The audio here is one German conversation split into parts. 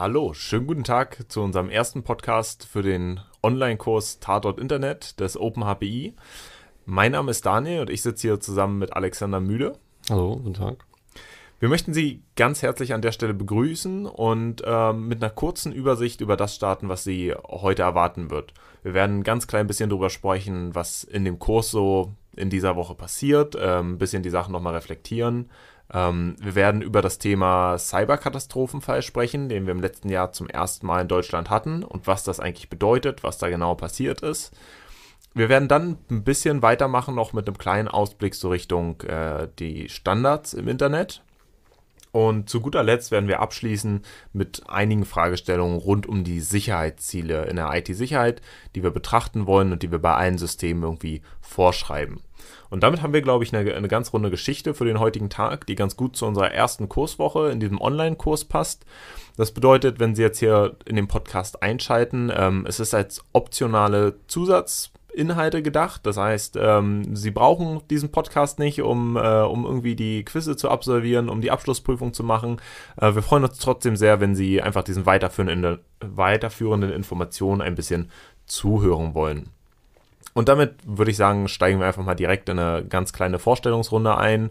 Hallo, schönen guten Tag zu unserem ersten Podcast für den Online-Kurs Tatort Internet des Open HPI. Mein Name ist Daniel und ich sitze hier zusammen mit Alexander Mühle. Hallo, guten Tag. Wir möchten Sie ganz herzlich an der Stelle begrüßen und äh, mit einer kurzen Übersicht über das starten, was Sie heute erwarten wird. Wir werden ein ganz klein bisschen darüber sprechen, was in dem Kurs so in dieser Woche passiert, äh, ein bisschen die Sachen nochmal reflektieren, ähm, wir werden über das Thema Cyberkatastrophenfall sprechen, den wir im letzten Jahr zum ersten Mal in Deutschland hatten und was das eigentlich bedeutet, was da genau passiert ist. Wir werden dann ein bisschen weitermachen, noch mit einem kleinen Ausblick so Richtung äh, die Standards im Internet. Und zu guter Letzt werden wir abschließen mit einigen Fragestellungen rund um die Sicherheitsziele in der IT-Sicherheit, die wir betrachten wollen und die wir bei allen Systemen irgendwie vorschreiben. Und damit haben wir, glaube ich, eine, eine ganz runde Geschichte für den heutigen Tag, die ganz gut zu unserer ersten Kurswoche in diesem Online-Kurs passt. Das bedeutet, wenn Sie jetzt hier in den Podcast einschalten, ähm, es ist als optionale Zusatz. Inhalte gedacht. Das heißt, ähm, Sie brauchen diesen Podcast nicht, um, äh, um irgendwie die Quizze zu absolvieren, um die Abschlussprüfung zu machen. Äh, wir freuen uns trotzdem sehr, wenn Sie einfach diesen weiterführenden, weiterführenden Informationen ein bisschen zuhören wollen. Und damit würde ich sagen, steigen wir einfach mal direkt in eine ganz kleine Vorstellungsrunde ein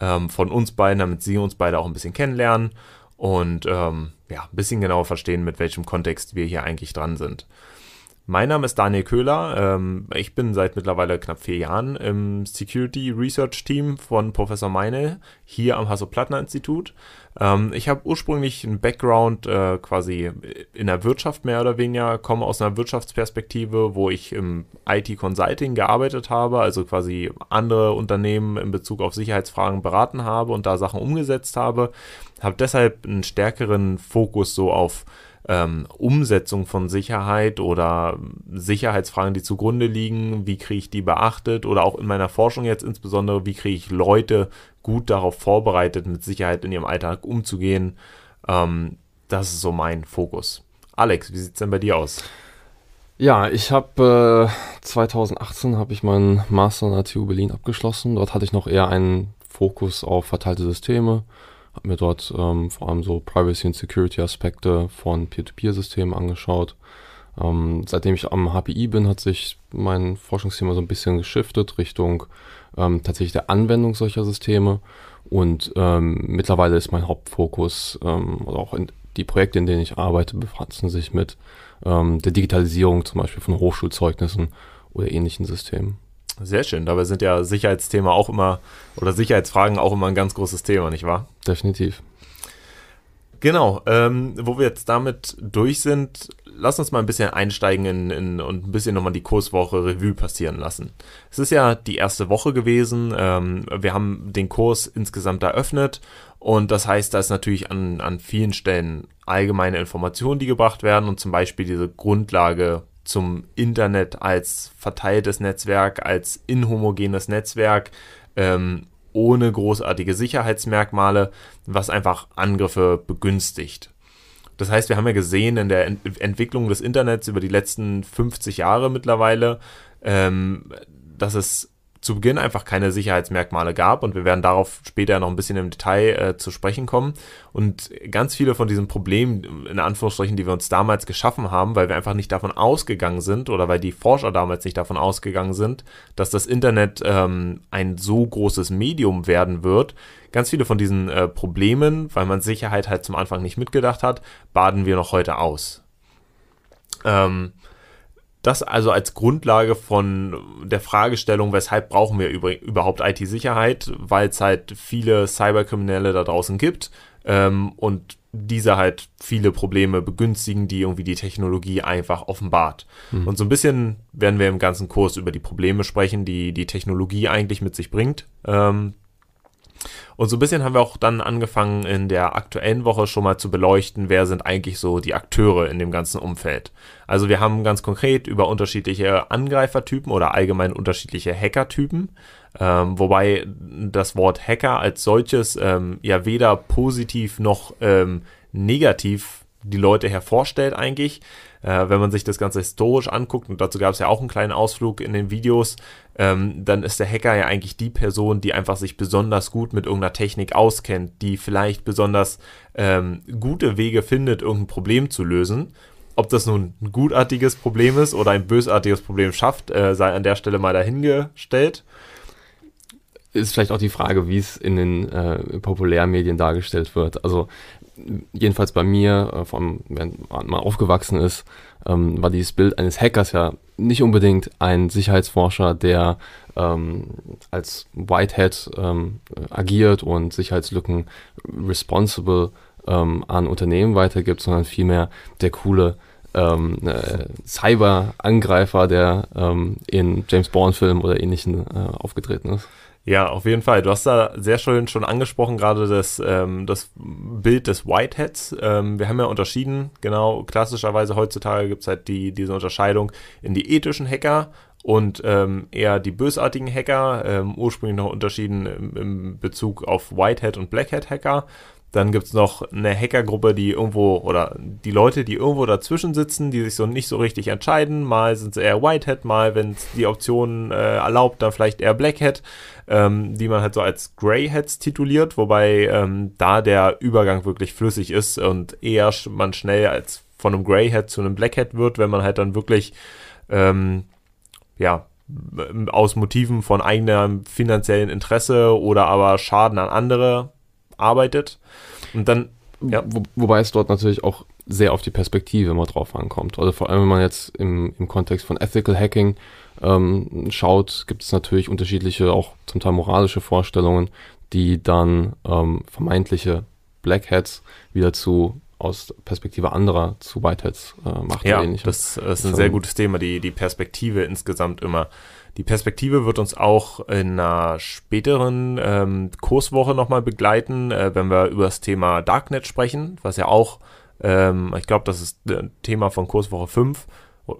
ähm, von uns beiden, damit Sie uns beide auch ein bisschen kennenlernen und ähm, ja, ein bisschen genauer verstehen, mit welchem Kontext wir hier eigentlich dran sind. Mein Name ist Daniel Köhler. Ähm, ich bin seit mittlerweile knapp vier Jahren im Security Research Team von Professor Meine hier am Hasso-Plattner-Institut. Ähm, ich habe ursprünglich einen Background äh, quasi in der Wirtschaft mehr oder weniger, komme aus einer Wirtschaftsperspektive, wo ich im IT-Consulting gearbeitet habe, also quasi andere Unternehmen in Bezug auf Sicherheitsfragen beraten habe und da Sachen umgesetzt habe. Habe deshalb einen stärkeren Fokus so auf ähm, Umsetzung von Sicherheit oder Sicherheitsfragen, die zugrunde liegen, wie kriege ich die beachtet oder auch in meiner Forschung jetzt insbesondere, wie kriege ich Leute gut darauf vorbereitet, mit Sicherheit in ihrem Alltag umzugehen. Ähm, das ist so mein Fokus. Alex, wie sieht es denn bei dir aus? Ja, ich habe äh, 2018 habe ich meinen Master an der TU Berlin abgeschlossen. Dort hatte ich noch eher einen Fokus auf verteilte Systeme, habe mir dort ähm, vor allem so Privacy und Security Aspekte von Peer-to-Peer-Systemen angeschaut. Ähm, seitdem ich am HPI bin, hat sich mein Forschungsthema so ein bisschen geschiftet Richtung ähm, tatsächlich der Anwendung solcher Systeme. Und ähm, mittlerweile ist mein Hauptfokus, ähm, oder also auch in, die Projekte, in denen ich arbeite, befassen sich mit ähm, der Digitalisierung zum Beispiel von Hochschulzeugnissen oder ähnlichen Systemen. Sehr schön. Dabei sind ja Sicherheitsthema auch immer oder Sicherheitsfragen auch immer ein ganz großes Thema, nicht wahr? Definitiv. Genau, ähm, wo wir jetzt damit durch sind, lass uns mal ein bisschen einsteigen in, in, und ein bisschen nochmal die Kurswoche Revue passieren lassen. Es ist ja die erste Woche gewesen, ähm, wir haben den Kurs insgesamt eröffnet und das heißt, da ist natürlich an, an vielen Stellen allgemeine Informationen, die gebracht werden und zum Beispiel diese Grundlage zum Internet als verteiltes Netzwerk, als inhomogenes Netzwerk, ähm, ohne großartige Sicherheitsmerkmale, was einfach Angriffe begünstigt. Das heißt, wir haben ja gesehen in der Ent Entwicklung des Internets über die letzten 50 Jahre mittlerweile, ähm, dass es zu Beginn einfach keine Sicherheitsmerkmale gab und wir werden darauf später noch ein bisschen im Detail äh, zu sprechen kommen. Und ganz viele von diesen Problemen, in Anführungsstrichen, die wir uns damals geschaffen haben, weil wir einfach nicht davon ausgegangen sind oder weil die Forscher damals nicht davon ausgegangen sind, dass das Internet ähm, ein so großes Medium werden wird, ganz viele von diesen äh, Problemen, weil man Sicherheit halt zum Anfang nicht mitgedacht hat, baden wir noch heute aus. Ähm, das also als Grundlage von der Fragestellung, weshalb brauchen wir überhaupt IT-Sicherheit, weil es halt viele Cyberkriminelle da draußen gibt ähm, und diese halt viele Probleme begünstigen, die irgendwie die Technologie einfach offenbart. Mhm. Und so ein bisschen werden wir im ganzen Kurs über die Probleme sprechen, die die Technologie eigentlich mit sich bringt. Ähm, und so ein bisschen haben wir auch dann angefangen, in der aktuellen Woche schon mal zu beleuchten, wer sind eigentlich so die Akteure in dem ganzen Umfeld. Also wir haben ganz konkret über unterschiedliche Angreifertypen oder allgemein unterschiedliche Hackertypen. Ähm, wobei das Wort Hacker als solches ähm, ja weder positiv noch ähm, negativ die Leute hervorstellt eigentlich, äh, wenn man sich das Ganze historisch anguckt, und dazu gab es ja auch einen kleinen Ausflug in den Videos, ähm, dann ist der Hacker ja eigentlich die Person, die einfach sich besonders gut mit irgendeiner Technik auskennt, die vielleicht besonders ähm, gute Wege findet, irgendein Problem zu lösen. Ob das nun ein gutartiges Problem ist oder ein bösartiges Problem schafft, äh, sei an der Stelle mal dahingestellt ist vielleicht auch die Frage, wie es in den äh, Populärmedien dargestellt wird. Also jedenfalls bei mir, äh, vor allem wenn man aufgewachsen ist, ähm, war dieses Bild eines Hackers ja nicht unbedingt ein Sicherheitsforscher, der ähm, als Whitehead ähm, agiert und Sicherheitslücken responsible ähm, an Unternehmen weitergibt, sondern vielmehr der coole ähm, äh, Cyber-Angreifer, der ähm, in James Bond-Filmen oder ähnlichen äh, aufgetreten ist. Ja, auf jeden Fall. Du hast da sehr schön schon angesprochen, gerade das, ähm, das Bild des Whiteheads. Ähm, wir haben ja unterschieden, genau, klassischerweise heutzutage gibt es halt die, diese Unterscheidung in die ethischen Hacker und ähm, eher die bösartigen Hacker, ähm, ursprünglich noch unterschieden im, im Bezug auf Whitehead und Blackhead Hacker. Dann gibt es noch eine Hackergruppe, die irgendwo, oder die Leute, die irgendwo dazwischen sitzen, die sich so nicht so richtig entscheiden. Mal sind sie eher Whitehead, mal, wenn es die Option äh, erlaubt, dann vielleicht eher Blackhead, ähm, die man halt so als Greyheads tituliert, wobei ähm, da der Übergang wirklich flüssig ist und eher man schnell als von einem Greyhead zu einem Blackhead wird, wenn man halt dann wirklich, ähm, ja, aus Motiven von eigenem finanziellen Interesse oder aber Schaden an andere arbeitet. Und dann, ja. Wo, wobei es dort natürlich auch sehr auf die Perspektive immer drauf ankommt. Also vor allem, wenn man jetzt im, im Kontext von Ethical Hacking ähm, schaut, gibt es natürlich unterschiedliche, auch zum Teil moralische Vorstellungen, die dann ähm, vermeintliche Black Hats wieder zu aus Perspektive anderer zu Whiteheads äh, macht. Ja, das, das äh, ist ein sehr gutes Thema, die, die Perspektive insgesamt immer. Die Perspektive wird uns auch in einer späteren ähm, Kurswoche nochmal begleiten, äh, wenn wir über das Thema Darknet sprechen, was ja auch, ähm, ich glaube, das ist ein äh, Thema von Kurswoche 5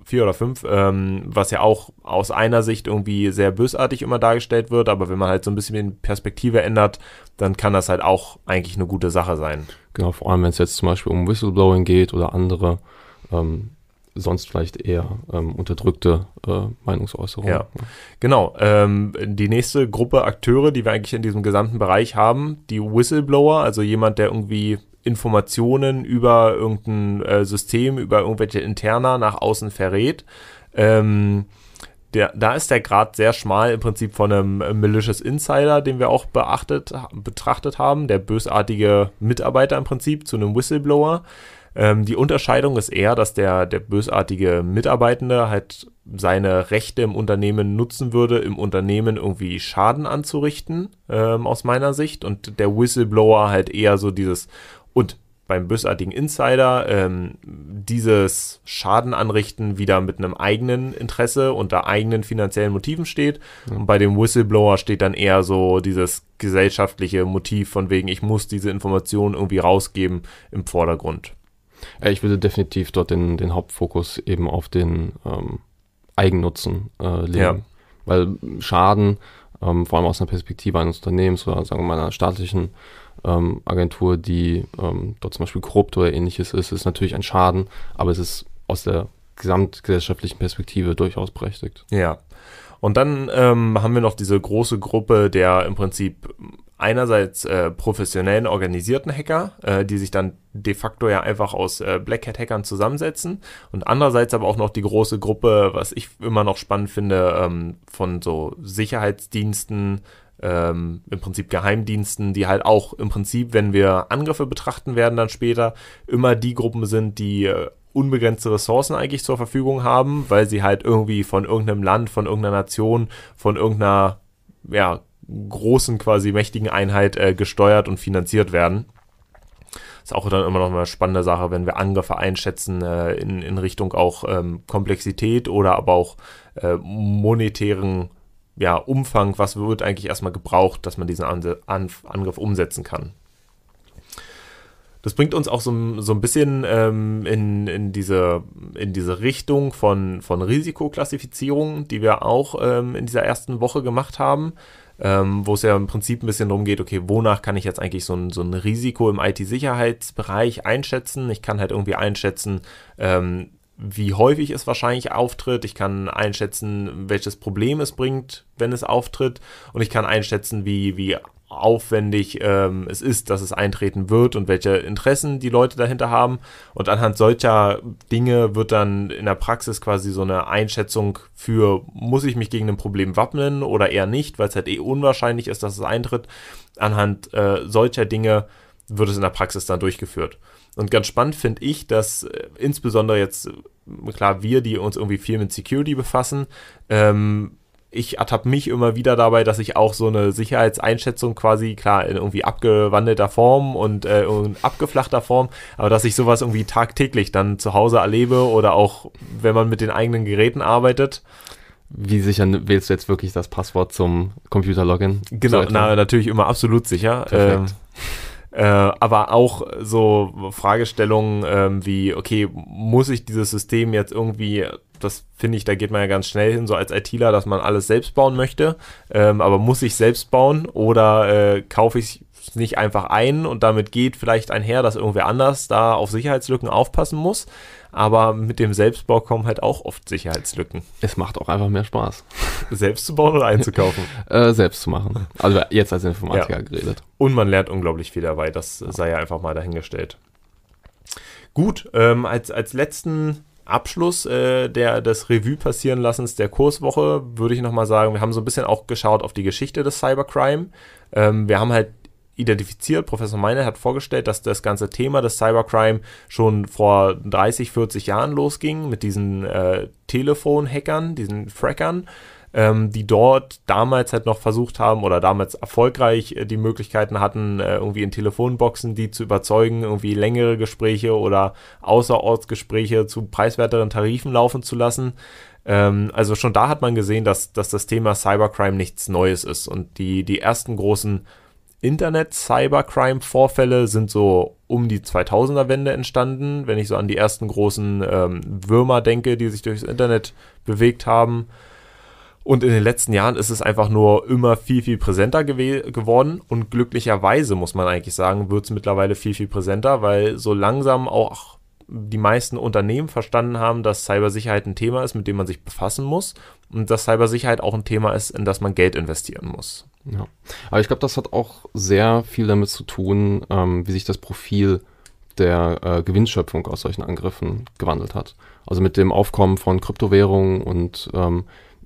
vier oder fünf, ähm, was ja auch aus einer Sicht irgendwie sehr bösartig immer dargestellt wird, aber wenn man halt so ein bisschen die Perspektive ändert, dann kann das halt auch eigentlich eine gute Sache sein. Genau, vor allem wenn es jetzt zum Beispiel um Whistleblowing geht oder andere ähm, sonst vielleicht eher ähm, unterdrückte äh, Meinungsäußerungen. Ja, genau. Ähm, die nächste Gruppe Akteure, die wir eigentlich in diesem gesamten Bereich haben, die Whistleblower, also jemand, der irgendwie Informationen über irgendein äh, System, über irgendwelche Interna nach außen verrät. Ähm, der, da ist der Grad sehr schmal im Prinzip von einem Malicious Insider, den wir auch beachtet, betrachtet haben, der bösartige Mitarbeiter im Prinzip zu einem Whistleblower. Ähm, die Unterscheidung ist eher, dass der, der bösartige Mitarbeitende halt seine Rechte im Unternehmen nutzen würde, im Unternehmen irgendwie Schaden anzurichten, ähm, aus meiner Sicht. Und der Whistleblower halt eher so dieses und beim bösartigen Insider ähm, dieses Schaden anrichten wieder mit einem eigenen Interesse unter eigenen finanziellen Motiven steht. Mhm. Und bei dem Whistleblower steht dann eher so dieses gesellschaftliche Motiv von wegen, ich muss diese Informationen irgendwie rausgeben im Vordergrund. Äh, ich würde definitiv dort den, den Hauptfokus eben auf den ähm, Eigennutzen äh, legen. Ja. Weil Schaden, ähm, vor allem aus einer Perspektive eines Unternehmens oder sagen wir mal einer staatlichen ähm, Agentur, die ähm, dort zum Beispiel korrupt oder ähnliches ist, ist natürlich ein Schaden, aber es ist aus der gesamtgesellschaftlichen Perspektive durchaus berechtigt. Ja. Und dann ähm, haben wir noch diese große Gruppe der im Prinzip einerseits äh, professionellen organisierten Hacker, äh, die sich dann de facto ja einfach aus äh, Black Hat Hackern zusammensetzen und andererseits aber auch noch die große Gruppe, was ich immer noch spannend finde, ähm, von so Sicherheitsdiensten, ähm, im Prinzip Geheimdiensten, die halt auch im Prinzip, wenn wir Angriffe betrachten werden, dann später immer die Gruppen sind, die äh, unbegrenzte Ressourcen eigentlich zur Verfügung haben, weil sie halt irgendwie von irgendeinem Land, von irgendeiner Nation, von irgendeiner ja, großen quasi mächtigen Einheit äh, gesteuert und finanziert werden. Ist auch dann immer noch eine spannende Sache, wenn wir Angriffe einschätzen äh, in, in Richtung auch ähm, Komplexität oder aber auch äh, monetären ja, Umfang, was wird eigentlich erstmal gebraucht, dass man diesen Anse Anf Angriff umsetzen kann. Das bringt uns auch so, so ein bisschen ähm, in, in, diese, in diese Richtung von, von Risikoklassifizierung, die wir auch ähm, in dieser ersten Woche gemacht haben, ähm, wo es ja im Prinzip ein bisschen darum geht, okay, wonach kann ich jetzt eigentlich so ein, so ein Risiko im IT-Sicherheitsbereich einschätzen? Ich kann halt irgendwie einschätzen, ähm, wie häufig es wahrscheinlich auftritt. Ich kann einschätzen, welches Problem es bringt, wenn es auftritt. Und ich kann einschätzen, wie, wie aufwendig ähm, es ist, dass es eintreten wird und welche Interessen die Leute dahinter haben. Und anhand solcher Dinge wird dann in der Praxis quasi so eine Einschätzung für, muss ich mich gegen ein Problem wappnen oder eher nicht, weil es halt eh unwahrscheinlich ist, dass es eintritt. Anhand äh, solcher Dinge wird es in der Praxis dann durchgeführt. Und ganz spannend finde ich, dass äh, insbesondere jetzt, äh, klar, wir, die uns irgendwie viel mit Security befassen, ähm, ich ertappe mich immer wieder dabei, dass ich auch so eine Sicherheitseinschätzung quasi, klar, in irgendwie abgewandelter Form und äh, in abgeflachter Form, aber dass ich sowas irgendwie tagtäglich dann zu Hause erlebe oder auch, wenn man mit den eigenen Geräten arbeitet. Wie sicher wählst du jetzt wirklich das Passwort zum Computer-Login? Genau, so na, natürlich immer absolut sicher. Perfekt. Ähm, äh, aber auch so Fragestellungen ähm, wie, okay, muss ich dieses System jetzt irgendwie, das finde ich, da geht man ja ganz schnell hin, so als ITler, dass man alles selbst bauen möchte, ähm, aber muss ich selbst bauen oder äh, kaufe ich es nicht einfach ein und damit geht vielleicht einher, dass irgendwer anders da auf Sicherheitslücken aufpassen muss? Aber mit dem Selbstbau kommen halt auch oft Sicherheitslücken. Es macht auch einfach mehr Spaß. Selbst zu bauen oder einzukaufen? äh, selbst zu machen. Also jetzt als Informatiker ja. geredet. Und man lernt unglaublich viel dabei. Das sei ja einfach mal dahingestellt. Gut, ähm, als, als letzten Abschluss äh, der, des Revue passieren lassens der Kurswoche würde ich nochmal sagen, wir haben so ein bisschen auch geschaut auf die Geschichte des Cybercrime. Ähm, wir haben halt identifiziert. Professor Meiner hat vorgestellt, dass das ganze Thema des Cybercrime schon vor 30, 40 Jahren losging mit diesen äh, Telefon-Hackern, diesen Frackern ähm, die dort damals halt noch versucht haben oder damals erfolgreich äh, die Möglichkeiten hatten, äh, irgendwie in Telefonboxen die zu überzeugen, irgendwie längere Gespräche oder Außerortsgespräche zu preiswerteren Tarifen laufen zu lassen. Ähm, also schon da hat man gesehen, dass, dass das Thema Cybercrime nichts Neues ist und die, die ersten großen Internet Cybercrime-Vorfälle sind so um die 2000er-Wende entstanden, wenn ich so an die ersten großen ähm, Würmer denke, die sich durchs Internet bewegt haben. Und in den letzten Jahren ist es einfach nur immer viel, viel präsenter geworden. Und glücklicherweise, muss man eigentlich sagen, wird es mittlerweile viel, viel präsenter, weil so langsam auch die meisten Unternehmen verstanden haben, dass Cybersicherheit ein Thema ist, mit dem man sich befassen muss und dass Cybersicherheit auch ein Thema ist, in das man Geld investieren muss. Ja, aber ich glaube, das hat auch sehr viel damit zu tun, ähm, wie sich das Profil der äh, Gewinnschöpfung aus solchen Angriffen gewandelt hat. Also mit dem Aufkommen von Kryptowährungen und ähm,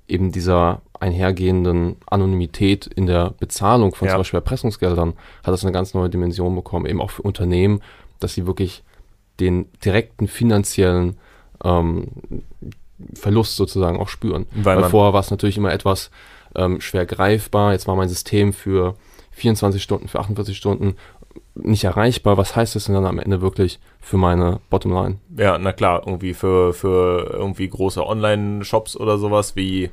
eben dieser einhergehenden Anonymität in der Bezahlung von ja. zum Beispiel Erpressungsgeldern hat das eine ganz neue Dimension bekommen, eben auch für Unternehmen, dass sie wirklich den direkten finanziellen ähm, Verlust sozusagen auch spüren. Weil, Weil vorher war es natürlich immer etwas ähm, schwer greifbar. Jetzt war mein System für 24 Stunden, für 48 Stunden nicht erreichbar. Was heißt das denn dann am Ende wirklich für meine Bottomline? Ja, na klar, irgendwie für, für irgendwie große Online-Shops oder sowas wie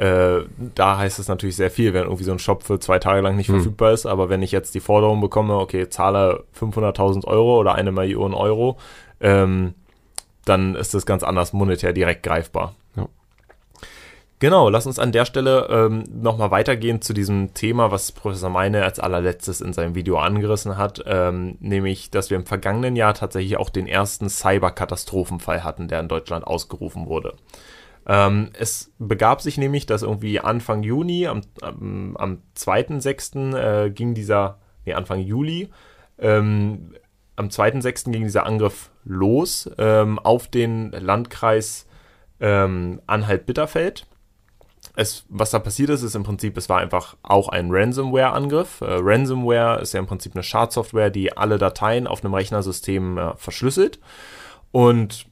äh, da heißt es natürlich sehr viel, wenn irgendwie so ein Shop für zwei Tage lang nicht hm. verfügbar ist. Aber wenn ich jetzt die Forderung bekomme, okay, zahle 500.000 Euro oder eine Million Euro, ähm, dann ist das ganz anders monetär direkt greifbar. Ja. Genau, lass uns an der Stelle ähm, nochmal weitergehen zu diesem Thema, was Professor Meine als allerletztes in seinem Video angerissen hat, ähm, nämlich, dass wir im vergangenen Jahr tatsächlich auch den ersten Cyber-Katastrophenfall hatten, der in Deutschland ausgerufen wurde. Ähm, es begab sich nämlich, dass irgendwie Anfang Juni, am, am, am 2.6. Äh, ging dieser, nee, Anfang Juli, ähm, am 2.6. ging dieser Angriff los ähm, auf den Landkreis ähm, Anhalt-Bitterfeld. Es, was da passiert ist, ist im Prinzip, es war einfach auch ein Ransomware-Angriff. Äh, Ransomware ist ja im Prinzip eine Schadsoftware, die alle Dateien auf einem Rechnersystem äh, verschlüsselt. Und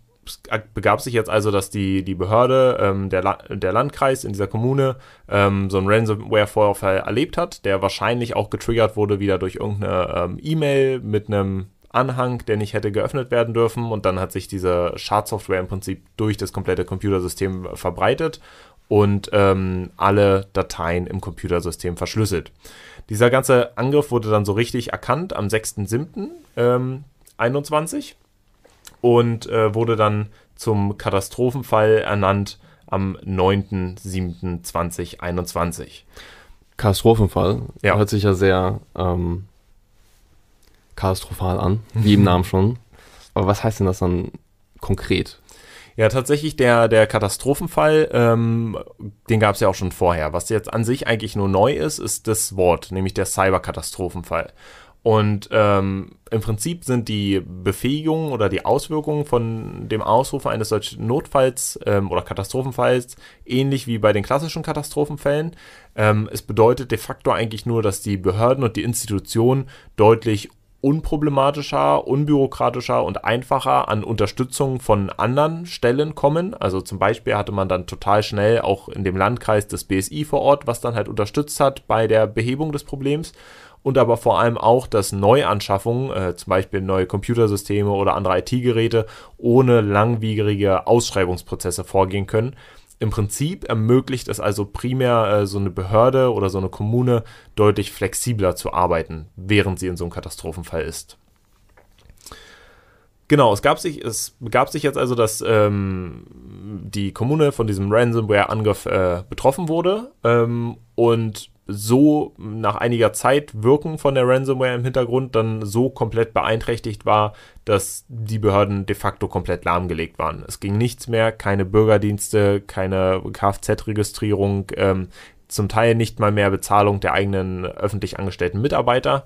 äh, begab sich jetzt also, dass die, die Behörde, ähm, der, La der Landkreis in dieser Kommune, ähm, so einen Ransomware-Vorfall erlebt hat, der wahrscheinlich auch getriggert wurde wieder durch irgendeine ähm, E-Mail mit einem Anhang, der nicht hätte geöffnet werden dürfen. Und dann hat sich diese Schadsoftware im Prinzip durch das komplette Computersystem verbreitet und ähm, alle Dateien im Computersystem verschlüsselt. Dieser ganze Angriff wurde dann so richtig erkannt am 6.7.21. Ähm, 21 und äh, wurde dann zum Katastrophenfall ernannt am 9.7.2021. Katastrophenfall ja. hört sich ja sehr ähm, katastrophal an, wie im Namen schon. Aber was heißt denn das dann konkret? Ja, tatsächlich der, der Katastrophenfall, ähm, den gab es ja auch schon vorher. Was jetzt an sich eigentlich nur neu ist, ist das Wort, nämlich der Cyberkatastrophenfall. Und ähm, im Prinzip sind die Befähigungen oder die Auswirkungen von dem Ausruf eines solchen Notfalls ähm, oder Katastrophenfalls ähnlich wie bei den klassischen Katastrophenfällen. Ähm, es bedeutet de facto eigentlich nur, dass die Behörden und die Institutionen deutlich unproblematischer, unbürokratischer und einfacher an Unterstützung von anderen Stellen kommen. Also zum Beispiel hatte man dann total schnell auch in dem Landkreis das BSI vor Ort, was dann halt unterstützt hat bei der Behebung des Problems und aber vor allem auch, dass Neuanschaffungen, äh, zum Beispiel neue Computersysteme oder andere IT-Geräte, ohne langwierige Ausschreibungsprozesse vorgehen können. Im Prinzip ermöglicht es also primär äh, so eine Behörde oder so eine Kommune deutlich flexibler zu arbeiten, während sie in so einem Katastrophenfall ist. Genau, es, gab sich, es begab sich jetzt also, dass ähm, die Kommune von diesem Ransomware-Angriff äh, betroffen wurde ähm, und so nach einiger Zeit Wirken von der Ransomware im Hintergrund dann so komplett beeinträchtigt war, dass die Behörden de facto komplett lahmgelegt waren. Es ging nichts mehr, keine Bürgerdienste, keine Kfz-Registrierung, ähm, zum Teil nicht mal mehr Bezahlung der eigenen öffentlich angestellten Mitarbeiter.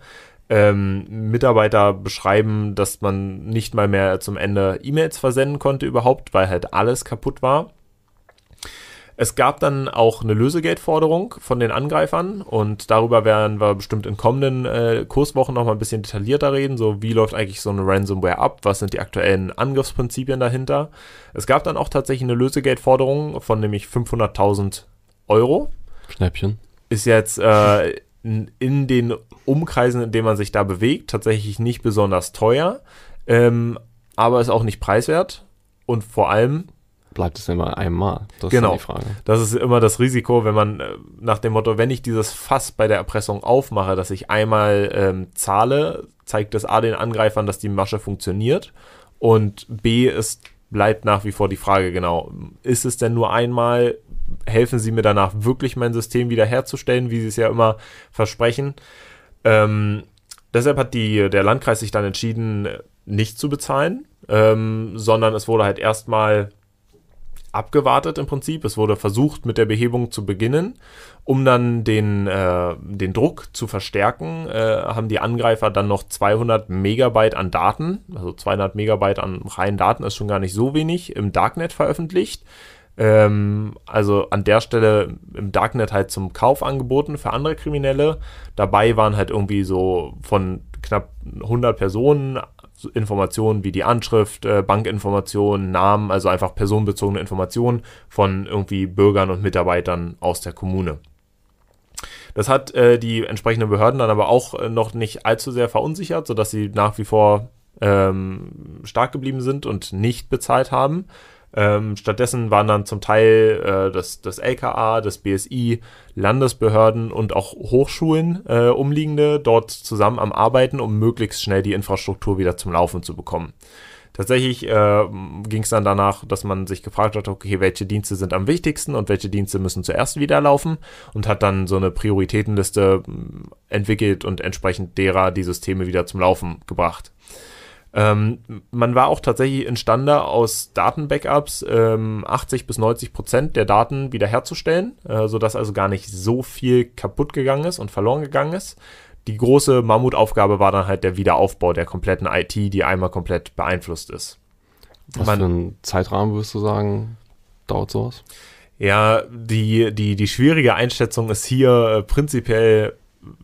Ähm, Mitarbeiter beschreiben, dass man nicht mal mehr zum Ende E-Mails versenden konnte überhaupt, weil halt alles kaputt war. Es gab dann auch eine Lösegeldforderung von den Angreifern und darüber werden wir bestimmt in kommenden äh, Kurswochen nochmal ein bisschen detaillierter reden. So, wie läuft eigentlich so eine Ransomware ab? Was sind die aktuellen Angriffsprinzipien dahinter? Es gab dann auch tatsächlich eine Lösegeldforderung von nämlich 500.000 Euro. Schnäppchen. Ist jetzt äh, in den Umkreisen, in denen man sich da bewegt, tatsächlich nicht besonders teuer, ähm, aber ist auch nicht preiswert. Und vor allem bleibt es immer einmal? Das genau. ist die Frage. Das ist immer das Risiko, wenn man äh, nach dem Motto, wenn ich dieses Fass bei der Erpressung aufmache, dass ich einmal ähm, zahle, zeigt es A den Angreifern, dass die Masche funktioniert und B ist bleibt nach wie vor die Frage genau, ist es denn nur einmal, helfen sie mir danach wirklich mein System wiederherzustellen, wie sie es ja immer versprechen? Ähm, deshalb hat die, der Landkreis sich dann entschieden, nicht zu bezahlen, ähm, sondern es wurde halt erstmal abgewartet im Prinzip. Es wurde versucht, mit der Behebung zu beginnen. Um dann den, äh, den Druck zu verstärken, äh, haben die Angreifer dann noch 200 Megabyte an Daten, also 200 Megabyte an reinen Daten ist schon gar nicht so wenig, im Darknet veröffentlicht. Ähm, also an der Stelle im Darknet halt zum Kauf angeboten für andere Kriminelle. Dabei waren halt irgendwie so von knapp 100 Personen Informationen wie die Anschrift, äh, Bankinformationen, Namen, also einfach personenbezogene Informationen von irgendwie Bürgern und Mitarbeitern aus der Kommune. Das hat äh, die entsprechenden Behörden dann aber auch äh, noch nicht allzu sehr verunsichert, sodass sie nach wie vor ähm, stark geblieben sind und nicht bezahlt haben. Ähm, stattdessen waren dann zum Teil äh, das, das LKA, das BSI, Landesbehörden und auch Hochschulen äh, umliegende dort zusammen am Arbeiten, um möglichst schnell die Infrastruktur wieder zum Laufen zu bekommen. Tatsächlich äh, ging es dann danach, dass man sich gefragt hat, okay, welche Dienste sind am wichtigsten und welche Dienste müssen zuerst wieder laufen und hat dann so eine Prioritätenliste entwickelt und entsprechend derer die Systeme wieder zum Laufen gebracht. Ähm, man war auch tatsächlich imstande, aus Datenbackups ähm, 80 bis 90 Prozent der Daten wiederherzustellen, äh, sodass also gar nicht so viel kaputt gegangen ist und verloren gegangen ist. Die große Mammutaufgabe war dann halt der Wiederaufbau der kompletten IT, die einmal komplett beeinflusst ist. Was man, für einen Zeitrahmen würdest du sagen, dauert sowas? Ja, die, die, die schwierige Einschätzung ist hier äh, prinzipiell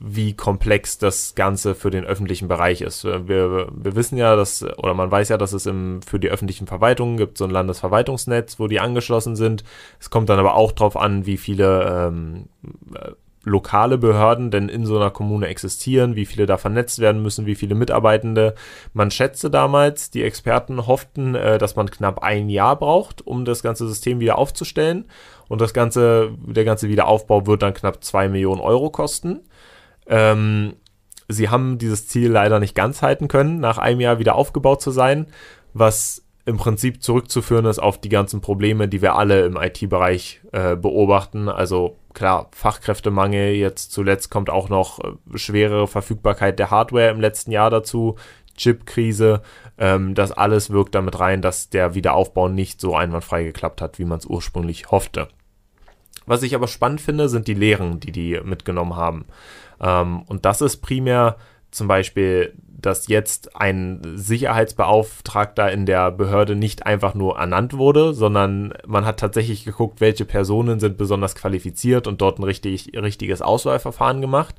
wie komplex das Ganze für den öffentlichen Bereich ist. Äh, wir, wir wissen ja, dass, oder man weiß ja, dass es im, für die öffentlichen Verwaltungen gibt so ein Landesverwaltungsnetz, wo die angeschlossen sind. Es kommt dann aber auch darauf an, wie viele ähm, äh, lokale Behörden denn in so einer Kommune existieren, wie viele da vernetzt werden müssen, wie viele Mitarbeitende. Man schätzte damals, die Experten hofften, äh, dass man knapp ein Jahr braucht, um das ganze System wieder aufzustellen. Und das ganze, der ganze Wiederaufbau wird dann knapp zwei Millionen Euro kosten. Ähm, sie haben dieses Ziel leider nicht ganz halten können, nach einem Jahr wieder aufgebaut zu sein, was im Prinzip zurückzuführen ist auf die ganzen Probleme, die wir alle im IT-Bereich äh, beobachten. Also klar, Fachkräftemangel, jetzt zuletzt kommt auch noch äh, schwere Verfügbarkeit der Hardware im letzten Jahr dazu, Chipkrise, ähm, das alles wirkt damit rein, dass der Wiederaufbau nicht so einwandfrei geklappt hat, wie man es ursprünglich hoffte. Was ich aber spannend finde, sind die Lehren, die die mitgenommen haben. Ähm, und das ist primär zum Beispiel, dass jetzt ein Sicherheitsbeauftragter in der Behörde nicht einfach nur ernannt wurde, sondern man hat tatsächlich geguckt, welche Personen sind besonders qualifiziert und dort ein richtig, richtiges Auswahlverfahren gemacht.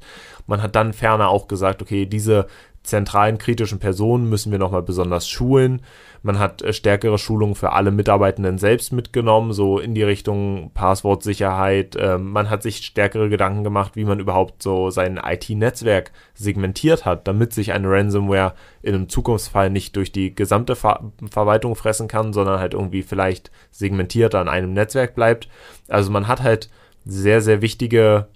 Man hat dann ferner auch gesagt, okay, diese zentralen kritischen Personen müssen wir nochmal besonders schulen. Man hat äh, stärkere Schulungen für alle Mitarbeitenden selbst mitgenommen, so in die Richtung Passwortsicherheit. Ähm, man hat sich stärkere Gedanken gemacht, wie man überhaupt so sein IT-Netzwerk segmentiert hat, damit sich eine Ransomware in einem Zukunftsfall nicht durch die gesamte Ver Verwaltung fressen kann, sondern halt irgendwie vielleicht segmentiert an einem Netzwerk bleibt. Also man hat halt sehr, sehr wichtige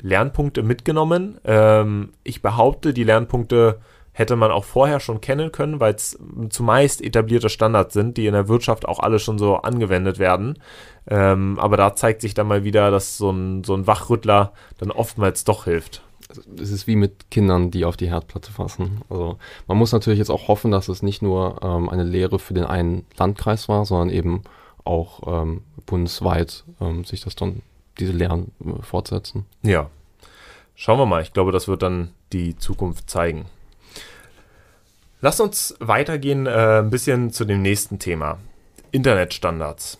Lernpunkte mitgenommen. Ähm, ich behaupte, die Lernpunkte hätte man auch vorher schon kennen können, weil es zumeist etablierte Standards sind, die in der Wirtschaft auch alle schon so angewendet werden. Ähm, aber da zeigt sich dann mal wieder, dass so ein, so ein Wachrüttler dann oftmals doch hilft. Also, es ist wie mit Kindern, die auf die Herdplatte fassen. Also man muss natürlich jetzt auch hoffen, dass es nicht nur ähm, eine Lehre für den einen Landkreis war, sondern eben auch ähm, bundesweit ähm, sich das dann diese Lehren äh, fortsetzen. Ja. Schauen wir mal. Ich glaube, das wird dann die Zukunft zeigen. Lass uns weitergehen äh, ein bisschen zu dem nächsten Thema. Internetstandards.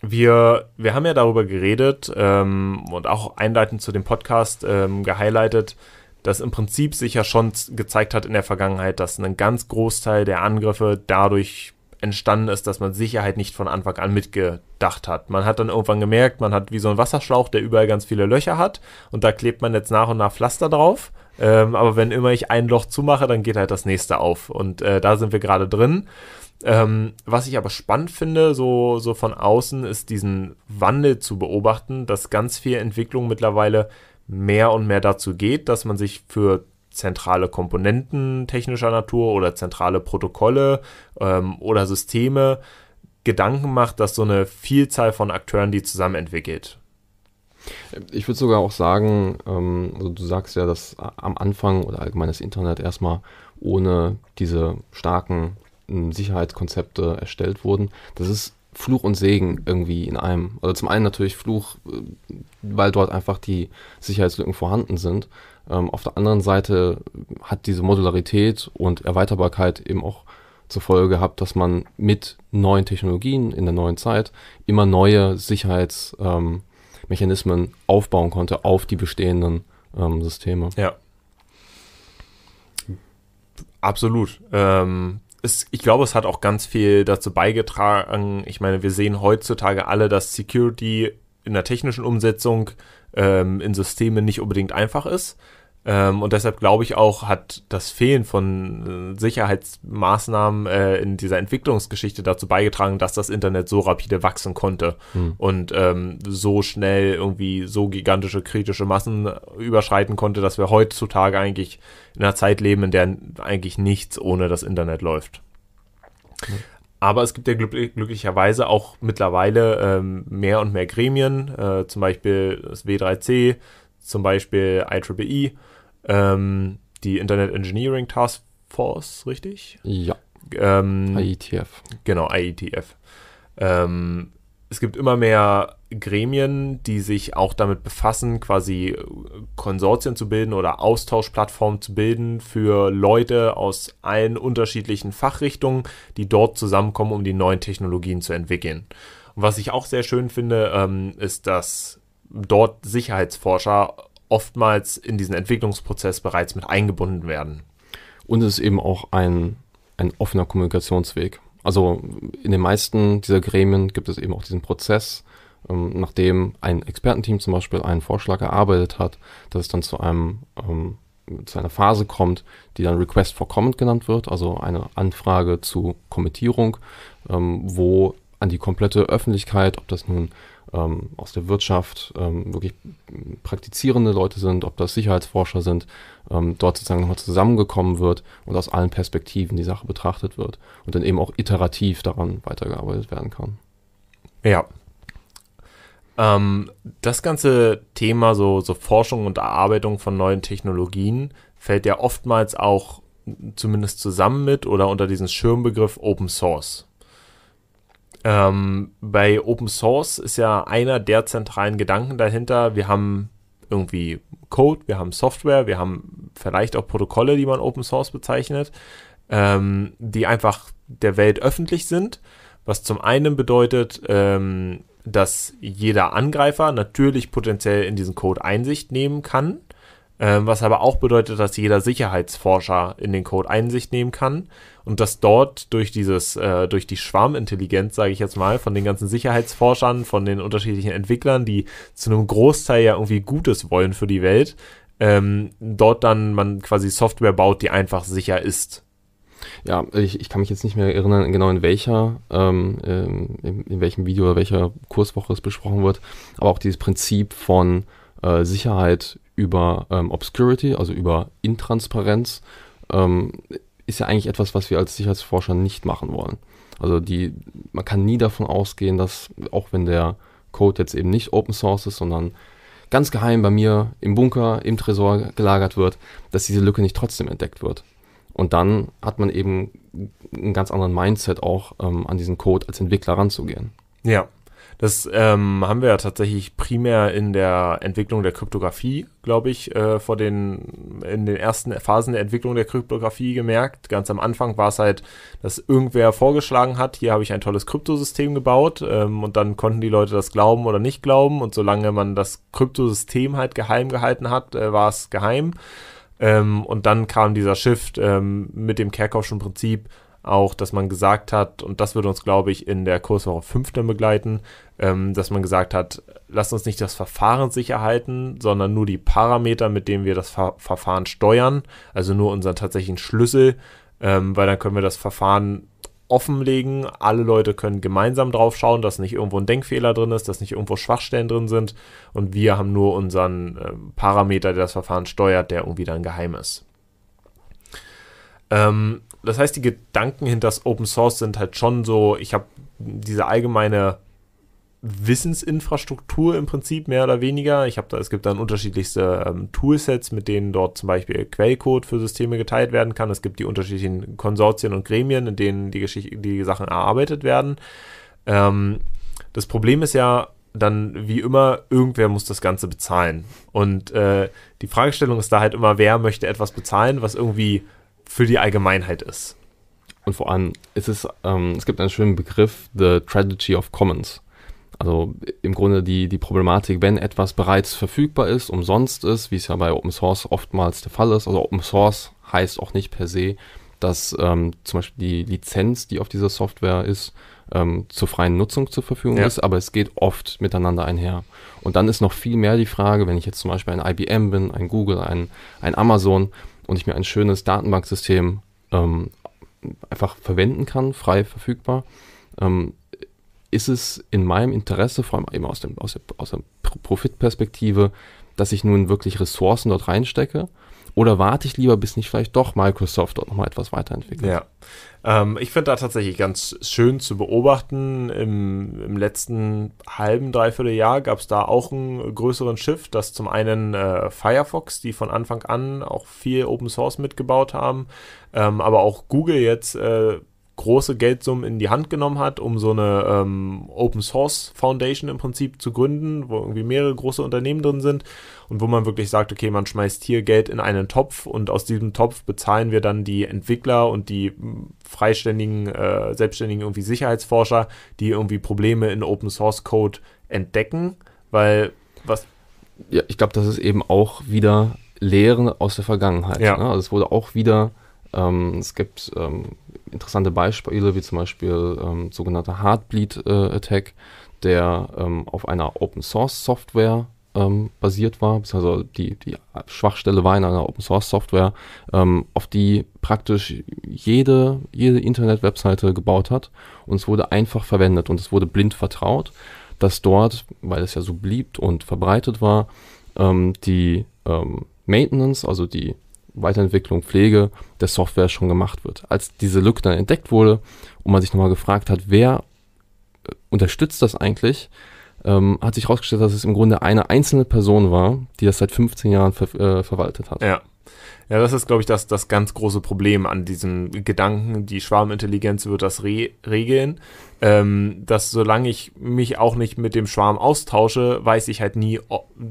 Wir, wir haben ja darüber geredet ähm, und auch einleitend zu dem Podcast ähm, gehighlightet, dass im Prinzip sich ja schon gezeigt hat in der Vergangenheit, dass ein ganz Großteil der Angriffe dadurch entstanden ist, dass man Sicherheit nicht von Anfang an mitgedacht hat. Man hat dann irgendwann gemerkt, man hat wie so einen Wasserschlauch, der überall ganz viele Löcher hat und da klebt man jetzt nach und nach Pflaster drauf. Ähm, aber wenn immer ich ein Loch zumache, dann geht halt das nächste auf. Und äh, da sind wir gerade drin. Ähm, was ich aber spannend finde, so, so von außen, ist diesen Wandel zu beobachten, dass ganz viel Entwicklung mittlerweile mehr und mehr dazu geht, dass man sich für zentrale Komponenten technischer Natur oder zentrale Protokolle ähm, oder Systeme Gedanken macht, dass so eine Vielzahl von Akteuren die zusammen entwickelt. Ich würde sogar auch sagen, ähm, also du sagst ja, dass am Anfang oder allgemein das Internet erstmal ohne diese starken hm, Sicherheitskonzepte erstellt wurden. Das ist Fluch und Segen irgendwie in einem. Also zum einen natürlich Fluch, äh, weil dort einfach die Sicherheitslücken vorhanden sind. Ähm, auf der anderen Seite hat diese Modularität und Erweiterbarkeit eben auch zur Folge gehabt, dass man mit neuen Technologien in der neuen Zeit immer neue Sicherheitsmechanismen ähm, aufbauen konnte auf die bestehenden ähm, Systeme. Ja. Absolut. Ähm, es, ich glaube, es hat auch ganz viel dazu beigetragen. Ich meine, wir sehen heutzutage alle, dass Security in der technischen Umsetzung ähm, in Systemen nicht unbedingt einfach ist. Ähm, und deshalb glaube ich auch, hat das Fehlen von äh, Sicherheitsmaßnahmen äh, in dieser Entwicklungsgeschichte dazu beigetragen, dass das Internet so rapide wachsen konnte mhm. und ähm, so schnell irgendwie so gigantische kritische Massen überschreiten konnte, dass wir heutzutage eigentlich in einer Zeit leben, in der eigentlich nichts ohne das Internet läuft. Mhm. Aber es gibt ja glücklicherweise auch mittlerweile ähm, mehr und mehr Gremien, äh, zum Beispiel das W3C, zum Beispiel IEEE, e, ähm, die Internet Engineering Task Force, richtig? Ja. Ähm, IETF. Genau, IETF. Ähm, es gibt immer mehr Gremien, die sich auch damit befassen, quasi äh, Konsortien zu bilden oder Austauschplattformen zu bilden für Leute aus allen unterschiedlichen Fachrichtungen, die dort zusammenkommen, um die neuen Technologien zu entwickeln. Und was ich auch sehr schön finde, ähm, ist, dass dort Sicherheitsforscher oftmals in diesen Entwicklungsprozess bereits mit eingebunden werden. Und es ist eben auch ein, ein offener Kommunikationsweg. Also in den meisten dieser Gremien gibt es eben auch diesen Prozess, ähm, nachdem ein Expertenteam zum Beispiel einen Vorschlag erarbeitet hat, dass es dann zu einem ähm, zu einer Phase kommt, die dann Request for Comment genannt wird, also eine Anfrage zu Kommentierung, ähm, wo an die komplette Öffentlichkeit, ob das nun ähm, aus der Wirtschaft ähm, wirklich praktizierende Leute sind, ob das Sicherheitsforscher sind, ähm, dort sozusagen nochmal zusammengekommen wird und aus allen Perspektiven die Sache betrachtet wird und dann eben auch iterativ daran weitergearbeitet werden kann. Ja. Ähm, das ganze Thema so, so Forschung und Erarbeitung von neuen Technologien fällt ja oftmals auch zumindest zusammen mit oder unter diesen Schirmbegriff Open Source. Ähm, bei Open Source ist ja einer der zentralen Gedanken dahinter. Wir haben irgendwie Code, wir haben Software, wir haben vielleicht auch Protokolle, die man Open Source bezeichnet, ähm, die einfach der Welt öffentlich sind. Was zum einen bedeutet, ähm, dass jeder Angreifer natürlich potenziell in diesen Code Einsicht nehmen kann ähm, was aber auch bedeutet, dass jeder Sicherheitsforscher in den Code Einsicht nehmen kann und dass dort durch dieses, äh, durch die Schwarmintelligenz, sage ich jetzt mal, von den ganzen Sicherheitsforschern, von den unterschiedlichen Entwicklern, die zu einem Großteil ja irgendwie Gutes wollen für die Welt, ähm, dort dann man quasi Software baut, die einfach sicher ist. Ja, ich, ich kann mich jetzt nicht mehr erinnern, genau in welcher, ähm, ähm in, in welchem Video oder welcher Kurswoche es besprochen wird, aber auch dieses Prinzip von äh, Sicherheit über ähm, Obscurity, also über Intransparenz, ähm, ist ja eigentlich etwas, was wir als Sicherheitsforscher nicht machen wollen. Also die, man kann nie davon ausgehen, dass auch wenn der Code jetzt eben nicht Open Source ist, sondern ganz geheim bei mir im Bunker, im Tresor gelagert wird, dass diese Lücke nicht trotzdem entdeckt wird. Und dann hat man eben einen ganz anderen Mindset auch ähm, an diesen Code als Entwickler ranzugehen. Ja, das ähm, haben wir ja tatsächlich primär in der Entwicklung der Kryptographie, glaube ich, äh, vor den, in den ersten Phasen der Entwicklung der Kryptographie gemerkt. Ganz am Anfang war es halt, dass irgendwer vorgeschlagen hat, hier habe ich ein tolles Kryptosystem gebaut ähm, und dann konnten die Leute das glauben oder nicht glauben und solange man das Kryptosystem halt geheim gehalten hat, äh, war es geheim. Ähm, und dann kam dieser Shift ähm, mit dem Kerkhoffschen Prinzip, auch, dass man gesagt hat, und das wird uns, glaube ich, in der Kurswoche 5 dann begleiten, ähm, dass man gesagt hat, lasst uns nicht das Verfahren sicher halten, sondern nur die Parameter, mit denen wir das Ver Verfahren steuern, also nur unseren tatsächlichen Schlüssel, ähm, weil dann können wir das Verfahren offenlegen, alle Leute können gemeinsam drauf schauen, dass nicht irgendwo ein Denkfehler drin ist, dass nicht irgendwo Schwachstellen drin sind und wir haben nur unseren äh, Parameter, der das Verfahren steuert, der irgendwie dann geheim ist. Ähm, das heißt, die Gedanken hinter das Open Source sind halt schon so, ich habe diese allgemeine Wissensinfrastruktur im Prinzip, mehr oder weniger. Ich habe da, es gibt dann unterschiedlichste ähm, Toolsets, mit denen dort zum Beispiel Quellcode für Systeme geteilt werden kann. Es gibt die unterschiedlichen Konsortien und Gremien, in denen die, Geschichte, die Sachen erarbeitet werden. Ähm, das Problem ist ja, dann wie immer, irgendwer muss das Ganze bezahlen. Und äh, die Fragestellung ist da halt immer, wer möchte etwas bezahlen, was irgendwie für die Allgemeinheit ist. Und vor allem, es, ist, ähm, es gibt einen schönen Begriff, The Tragedy of Commons. Also im Grunde die, die Problematik, wenn etwas bereits verfügbar ist, umsonst ist, wie es ja bei Open Source oftmals der Fall ist. Also Open Source heißt auch nicht per se, dass ähm, zum Beispiel die Lizenz, die auf dieser Software ist, ähm, zur freien Nutzung zur Verfügung ja. ist, aber es geht oft miteinander einher. Und dann ist noch viel mehr die Frage, wenn ich jetzt zum Beispiel ein IBM bin, ein Google, ein, ein Amazon, und ich mir ein schönes Datenbanksystem ähm, einfach verwenden kann, frei verfügbar, ähm, ist es in meinem Interesse, vor allem eben aus, dem, aus der, aus der Profitperspektive, dass ich nun wirklich Ressourcen dort reinstecke oder warte ich lieber, bis nicht vielleicht doch Microsoft dort nochmal etwas weiterentwickelt? Ja. Ähm, ich finde da tatsächlich ganz schön zu beobachten. Im, im letzten halben, dreiviertel Jahr gab es da auch einen größeren Shift, dass zum einen äh, Firefox, die von Anfang an auch viel Open Source mitgebaut haben, ähm, aber auch Google jetzt äh, große Geldsummen in die Hand genommen hat, um so eine ähm, Open Source Foundation im Prinzip zu gründen, wo irgendwie mehrere große Unternehmen drin sind und wo man wirklich sagt, okay, man schmeißt hier Geld in einen Topf und aus diesem Topf bezahlen wir dann die Entwickler und die hm, freiständigen, äh, selbstständigen irgendwie Sicherheitsforscher, die irgendwie Probleme in Open Source Code entdecken, weil was. Ja, ich glaube, das ist eben auch wieder Lehren aus der Vergangenheit. Ja. Ne? Also es wurde auch wieder, ähm, es gibt ähm, interessante Beispiele, wie zum Beispiel ähm, sogenannter Heartbleed äh, Attack, der ähm, auf einer Open Source Software ähm, basiert war, also die, die Schwachstelle war in einer Open Source Software, ähm, auf die praktisch jede, jede Internet-Webseite gebaut hat und es wurde einfach verwendet und es wurde blind vertraut, dass dort, weil es ja so blieb und verbreitet war, ähm, die ähm, Maintenance, also die Weiterentwicklung, Pflege der Software schon gemacht wird. Als diese Lücke dann entdeckt wurde und man sich nochmal gefragt hat, wer äh, unterstützt das eigentlich, ähm, hat sich herausgestellt, dass es im Grunde eine einzelne Person war, die das seit 15 Jahren ver äh, verwaltet hat. Ja. Ja, das ist, glaube ich, das, das ganz große Problem an diesem Gedanken, die Schwarmintelligenz wird das re regeln. Ähm, dass solange ich mich auch nicht mit dem Schwarm austausche, weiß ich halt nie,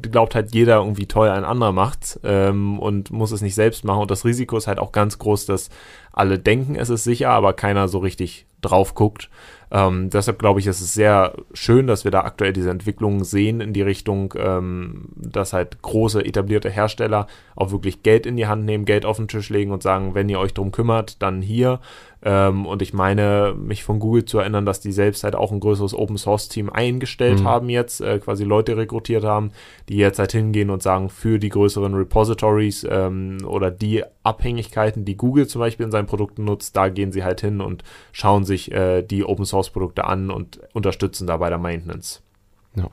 glaubt halt jeder irgendwie toll, ein anderer macht ähm, und muss es nicht selbst machen. Und das Risiko ist halt auch ganz groß, dass alle denken, es ist sicher, aber keiner so richtig drauf guckt. Ähm, deshalb glaube ich, ist es sehr schön, dass wir da aktuell diese Entwicklungen sehen in die Richtung, ähm, dass halt große etablierte Hersteller auch wirklich Geld in die Hand nehmen, Geld auf den Tisch legen und sagen, wenn ihr euch darum kümmert, dann hier. Ähm, und ich meine, mich von Google zu erinnern, dass die selbst halt auch ein größeres Open Source Team eingestellt mhm. haben jetzt, äh, quasi Leute rekrutiert haben, die jetzt halt hingehen und sagen, für die größeren Repositories ähm, oder die Abhängigkeiten, die Google zum Beispiel in seinen Produkten nutzt, da gehen sie halt hin und schauen sich äh, die Open Source Produkte an und unterstützen da bei der Maintenance. Ja.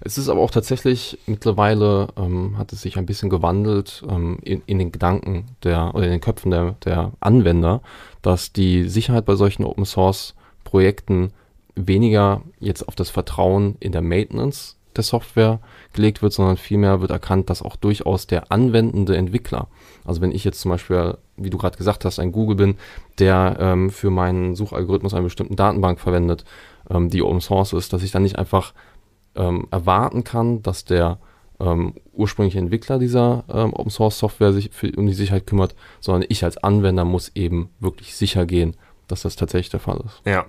Es ist aber auch tatsächlich mittlerweile ähm, hat es sich ein bisschen gewandelt ähm, in, in, den Gedanken der oder in den Köpfen der, der Anwender, dass die Sicherheit bei solchen Open Source Projekten weniger jetzt auf das Vertrauen in der Maintenance der Software gelegt wird, sondern vielmehr wird erkannt, dass auch durchaus der anwendende Entwickler, also wenn ich jetzt zum Beispiel, wie du gerade gesagt hast, ein Google bin, der ähm, für meinen Suchalgorithmus eine bestimmte Datenbank verwendet, ähm, die Open Source ist, dass ich dann nicht einfach ähm, erwarten kann, dass der ähm, ursprüngliche Entwickler dieser ähm, Open Source Software sich für, um die Sicherheit kümmert, sondern ich als Anwender muss eben wirklich sicher gehen, dass das tatsächlich der Fall ist. Ja.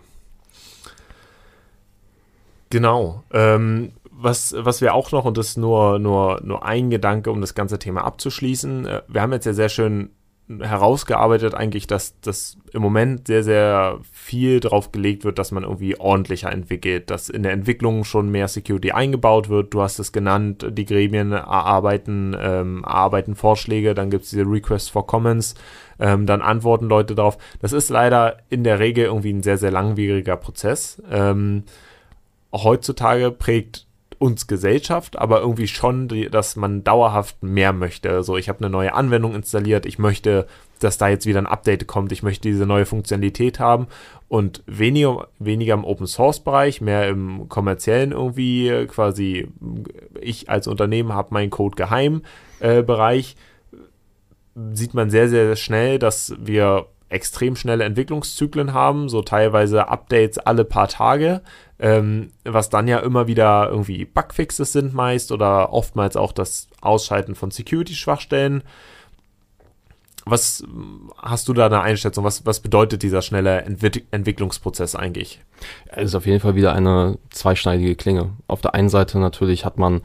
Genau. Ähm, was, was wir auch noch, und das ist nur, nur, nur ein Gedanke, um das ganze Thema abzuschließen, äh, wir haben jetzt ja sehr schön herausgearbeitet eigentlich, dass das im Moment sehr, sehr viel drauf gelegt wird, dass man irgendwie ordentlicher entwickelt, dass in der Entwicklung schon mehr Security eingebaut wird. Du hast es genannt, die Gremien erarbeiten, ähm, erarbeiten Vorschläge, dann gibt es diese Requests for Comments, ähm, dann antworten Leute darauf. Das ist leider in der Regel irgendwie ein sehr, sehr langwieriger Prozess. Ähm, heutzutage prägt uns Gesellschaft, aber irgendwie schon, dass man dauerhaft mehr möchte. So, ich habe eine neue Anwendung installiert, ich möchte, dass da jetzt wieder ein Update kommt, ich möchte diese neue Funktionalität haben und weniger, weniger im Open Source Bereich, mehr im kommerziellen irgendwie quasi. Ich als Unternehmen habe meinen Code geheim äh, Bereich. Sieht man sehr, sehr schnell, dass wir extrem schnelle Entwicklungszyklen haben, so teilweise Updates alle paar Tage ähm, was dann ja immer wieder irgendwie Bugfixes sind meist oder oftmals auch das Ausschalten von Security-Schwachstellen. Was hast du da eine Einschätzung? Was, was bedeutet dieser schnelle Entwick Entwicklungsprozess eigentlich? Es ist auf jeden Fall wieder eine zweischneidige Klinge. Auf der einen Seite natürlich hat man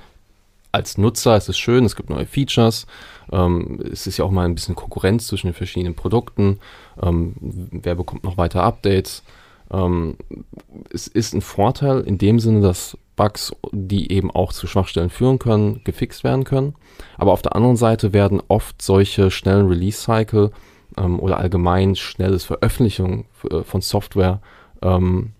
als Nutzer, es ist schön, es gibt neue Features, ähm, es ist ja auch mal ein bisschen Konkurrenz zwischen den verschiedenen Produkten, ähm, wer bekommt noch weiter Updates, ähm, es ist ein Vorteil in dem Sinne, dass Bugs, die eben auch zu Schwachstellen führen können, gefixt werden können. Aber auf der anderen Seite werden oft solche schnellen Release-Cycle ähm, oder allgemein schnelles Veröffentlichen äh, von Software ähm,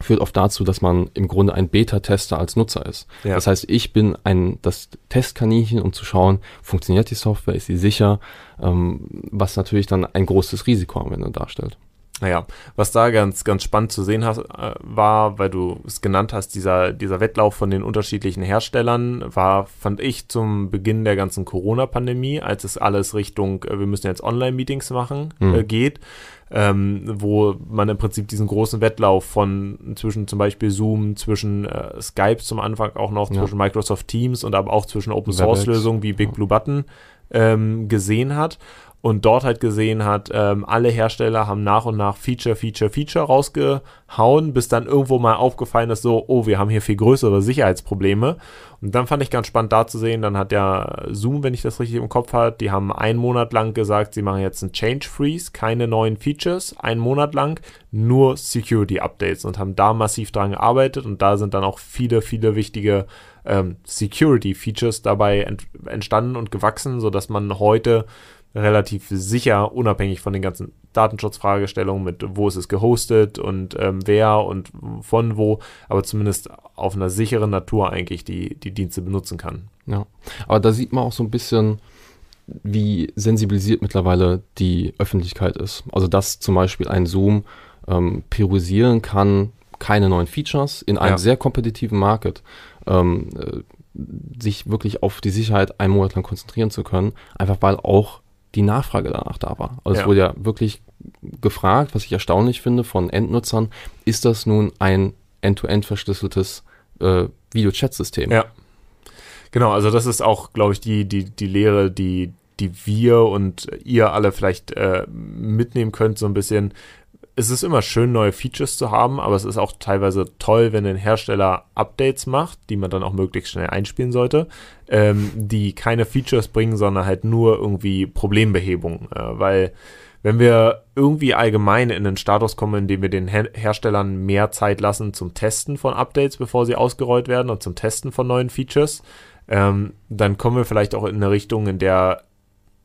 führt oft dazu, dass man im Grunde ein Beta-Tester als Nutzer ist. Ja. Das heißt, ich bin ein das Testkaninchen, um zu schauen, funktioniert die Software, ist sie sicher, ähm, was natürlich dann ein großes Risiko am Ende darstellt. Naja, was da ganz, ganz spannend zu sehen hast, äh, war, weil du es genannt hast, dieser, dieser Wettlauf von den unterschiedlichen Herstellern war, fand ich, zum Beginn der ganzen Corona-Pandemie, als es alles Richtung, äh, wir müssen jetzt Online-Meetings machen, äh, mhm. äh, geht, ähm, wo man im Prinzip diesen großen Wettlauf von zwischen zum Beispiel Zoom, zwischen äh, Skype zum Anfang auch noch, ja. zwischen Microsoft Teams und aber auch zwischen Open-Source-Lösungen wie Big Blue Button ähm, gesehen hat und dort halt gesehen hat, ähm, alle Hersteller haben nach und nach Feature, Feature, Feature rausgehauen, bis dann irgendwo mal aufgefallen ist, so, oh, wir haben hier viel größere Sicherheitsprobleme. Und dann fand ich ganz spannend da zu sehen, dann hat ja Zoom, wenn ich das richtig im Kopf habe, die haben einen Monat lang gesagt, sie machen jetzt einen Change Freeze, keine neuen Features, einen Monat lang nur Security Updates und haben da massiv dran gearbeitet und da sind dann auch viele, viele wichtige ähm, Security Features dabei ent entstanden und gewachsen, sodass man heute relativ sicher, unabhängig von den ganzen Datenschutzfragestellungen mit wo ist es gehostet und ähm, wer und von wo, aber zumindest auf einer sicheren Natur eigentlich die, die Dienste benutzen kann. Ja, aber da sieht man auch so ein bisschen, wie sensibilisiert mittlerweile die Öffentlichkeit ist. Also dass zum Beispiel ein Zoom ähm, priorisieren kann, keine neuen Features in einem ja. sehr kompetitiven Market. Ähm, äh, sich wirklich auf die Sicherheit einen Monat lang konzentrieren zu können, einfach weil auch die Nachfrage danach da war. Also ja. es wurde ja wirklich gefragt, was ich erstaunlich finde von Endnutzern, ist das nun ein end-to-end -End verschlüsseltes äh, Video-Chat-System? Ja. Genau, also das ist auch, glaube ich, die, die, die Lehre, die, die wir und ihr alle vielleicht äh, mitnehmen könnt, so ein bisschen es ist immer schön, neue Features zu haben, aber es ist auch teilweise toll, wenn ein Hersteller Updates macht, die man dann auch möglichst schnell einspielen sollte, ähm, die keine Features bringen, sondern halt nur irgendwie Problembehebung. Äh, weil wenn wir irgendwie allgemein in den Status kommen, in dem wir den Her Herstellern mehr Zeit lassen zum Testen von Updates, bevor sie ausgerollt werden und zum Testen von neuen Features, ähm, dann kommen wir vielleicht auch in eine Richtung, in der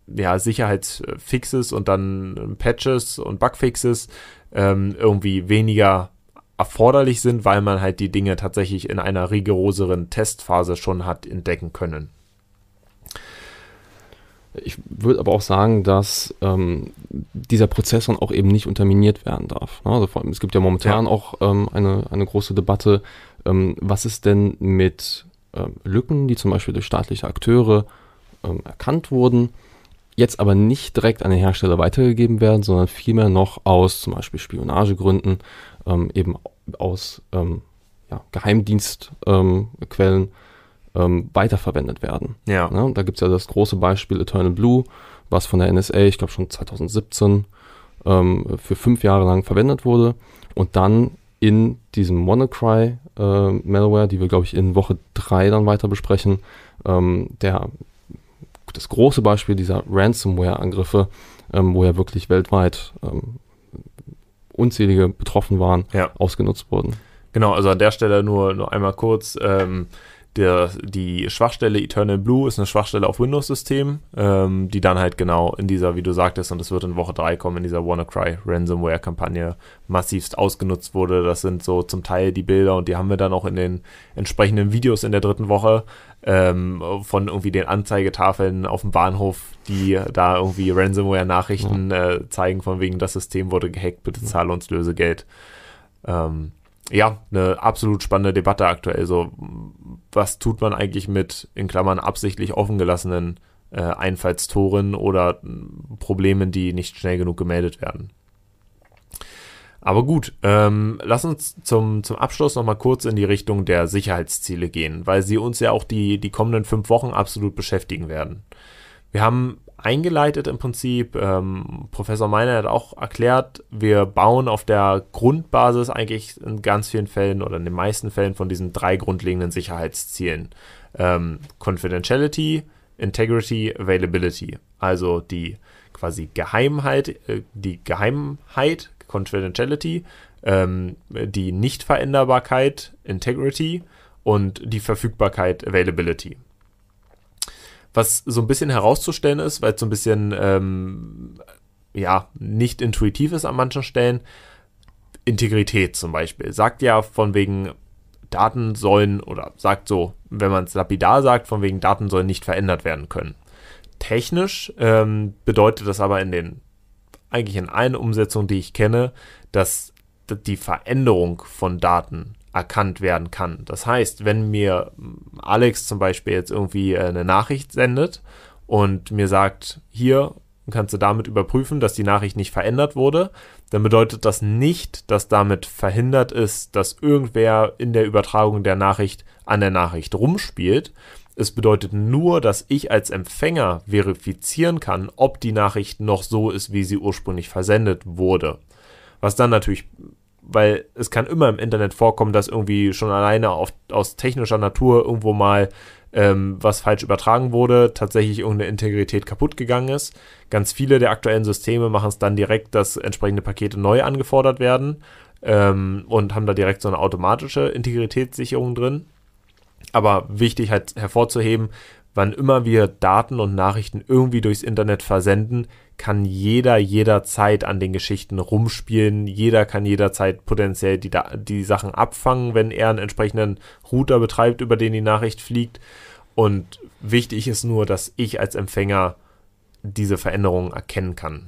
ja, Sicherheitsfixes und dann Patches und Bugfixes ähm, irgendwie weniger erforderlich sind, weil man halt die Dinge tatsächlich in einer rigoroseren Testphase schon hat entdecken können. Ich würde aber auch sagen, dass ähm, dieser Prozess dann auch eben nicht unterminiert werden darf. Ne? Also vor allem, es gibt ja momentan ja. auch ähm, eine, eine große Debatte, ähm, was ist denn mit ähm, Lücken, die zum Beispiel durch staatliche Akteure ähm, erkannt wurden, jetzt aber nicht direkt an den Hersteller weitergegeben werden, sondern vielmehr noch aus zum Beispiel Spionagegründen, ähm, eben aus ähm, ja, Geheimdienstquellen ähm, weiterverwendet werden. Ja. ja ne? da gibt es ja das große Beispiel Eternal Blue, was von der NSA, ich glaube schon 2017, ähm, für fünf Jahre lang verwendet wurde und dann in diesem Monocry äh, Malware, die wir glaube ich in Woche drei dann weiter besprechen, ähm, der das große Beispiel dieser Ransomware-Angriffe, ähm, wo ja wirklich weltweit ähm, unzählige betroffen waren, ja. ausgenutzt wurden. Genau, also an der Stelle nur noch einmal kurz. Ähm, der, die Schwachstelle Eternal Blue ist eine Schwachstelle auf Windows-System, ähm, die dann halt genau in dieser, wie du sagtest, und es wird in Woche 3 kommen, in dieser WannaCry Ransomware-Kampagne massivst ausgenutzt wurde. Das sind so zum Teil die Bilder und die haben wir dann auch in den entsprechenden Videos in der dritten Woche ähm, von irgendwie den Anzeigetafeln auf dem Bahnhof, die da irgendwie Ransomware-Nachrichten mhm. äh, zeigen, von wegen das System wurde gehackt, bitte zahle uns Lösegeld. Ähm, ja, eine absolut spannende Debatte aktuell. So, was tut man eigentlich mit, in Klammern, absichtlich offengelassenen äh, Einfallstoren oder mm, Problemen, die nicht schnell genug gemeldet werden? Aber gut, ähm, lass uns zum, zum Abschluss nochmal kurz in die Richtung der Sicherheitsziele gehen, weil sie uns ja auch die, die kommenden fünf Wochen absolut beschäftigen werden. Wir haben eingeleitet im Prinzip. Ähm, Professor Meiner hat auch erklärt, wir bauen auf der Grundbasis eigentlich in ganz vielen Fällen oder in den meisten Fällen von diesen drei grundlegenden Sicherheitszielen. Ähm, Confidentiality, Integrity, Availability. Also die quasi Geheimheit, äh, die Geheimheit, Confidentiality, ähm, die Nichtveränderbarkeit, Integrity und die Verfügbarkeit, Availability was so ein bisschen herauszustellen ist, weil es so ein bisschen ähm, ja, nicht intuitiv ist an manchen Stellen. Integrität zum Beispiel. Sagt ja von wegen Daten sollen oder sagt so, wenn man es lapidar sagt, von wegen Daten sollen nicht verändert werden können. Technisch ähm, bedeutet das aber in den, eigentlich in allen Umsetzungen, die ich kenne, dass die Veränderung von Daten erkannt werden kann. Das heißt, wenn mir Alex zum Beispiel jetzt irgendwie äh, eine Nachricht sendet und mir sagt, hier kannst du damit überprüfen, dass die Nachricht nicht verändert wurde, dann bedeutet das nicht, dass damit verhindert ist, dass irgendwer in der Übertragung der Nachricht an der Nachricht rumspielt. Es bedeutet nur, dass ich als Empfänger verifizieren kann, ob die Nachricht noch so ist, wie sie ursprünglich versendet wurde. Was dann natürlich weil es kann immer im Internet vorkommen, dass irgendwie schon alleine auf, aus technischer Natur irgendwo mal ähm, was falsch übertragen wurde, tatsächlich irgendeine Integrität kaputt gegangen ist. Ganz viele der aktuellen Systeme machen es dann direkt, dass entsprechende Pakete neu angefordert werden ähm, und haben da direkt so eine automatische Integritätssicherung drin. Aber wichtig halt hervorzuheben, wann immer wir Daten und Nachrichten irgendwie durchs Internet versenden, kann jeder jederzeit an den Geschichten rumspielen. Jeder kann jederzeit potenziell die, die Sachen abfangen, wenn er einen entsprechenden Router betreibt, über den die Nachricht fliegt. Und wichtig ist nur, dass ich als Empfänger diese Veränderungen erkennen kann.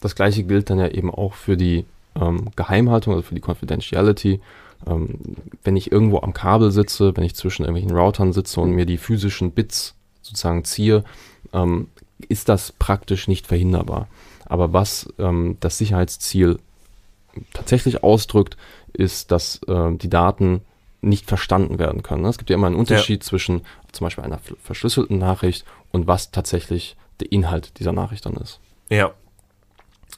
Das gleiche gilt dann ja eben auch für die ähm, Geheimhaltung, also für die Confidentiality. Ähm, wenn ich irgendwo am Kabel sitze, wenn ich zwischen irgendwelchen Routern sitze und mhm. mir die physischen Bits sozusagen ziehe, ähm, ist das praktisch nicht verhinderbar. Aber was ähm, das Sicherheitsziel tatsächlich ausdrückt, ist, dass äh, die Daten nicht verstanden werden können. Es gibt ja immer einen Unterschied ja. zwischen zum Beispiel einer verschlüsselten Nachricht und was tatsächlich der Inhalt dieser Nachricht dann ist. Ja,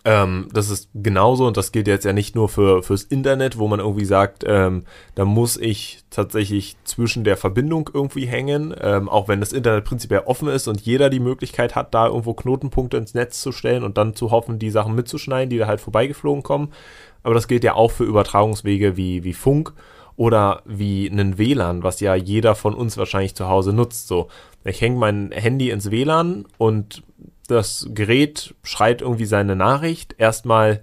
ähm, das ist genauso und das gilt jetzt ja nicht nur für, fürs Internet, wo man irgendwie sagt, ähm, da muss ich tatsächlich zwischen der Verbindung irgendwie hängen, ähm, auch wenn das Internet prinzipiell offen ist und jeder die Möglichkeit hat, da irgendwo Knotenpunkte ins Netz zu stellen und dann zu hoffen, die Sachen mitzuschneiden, die da halt vorbeigeflogen kommen. Aber das gilt ja auch für Übertragungswege wie, wie Funk oder wie einen WLAN, was ja jeder von uns wahrscheinlich zu Hause nutzt. So, ich hänge mein Handy ins WLAN und das Gerät schreit irgendwie seine Nachricht erstmal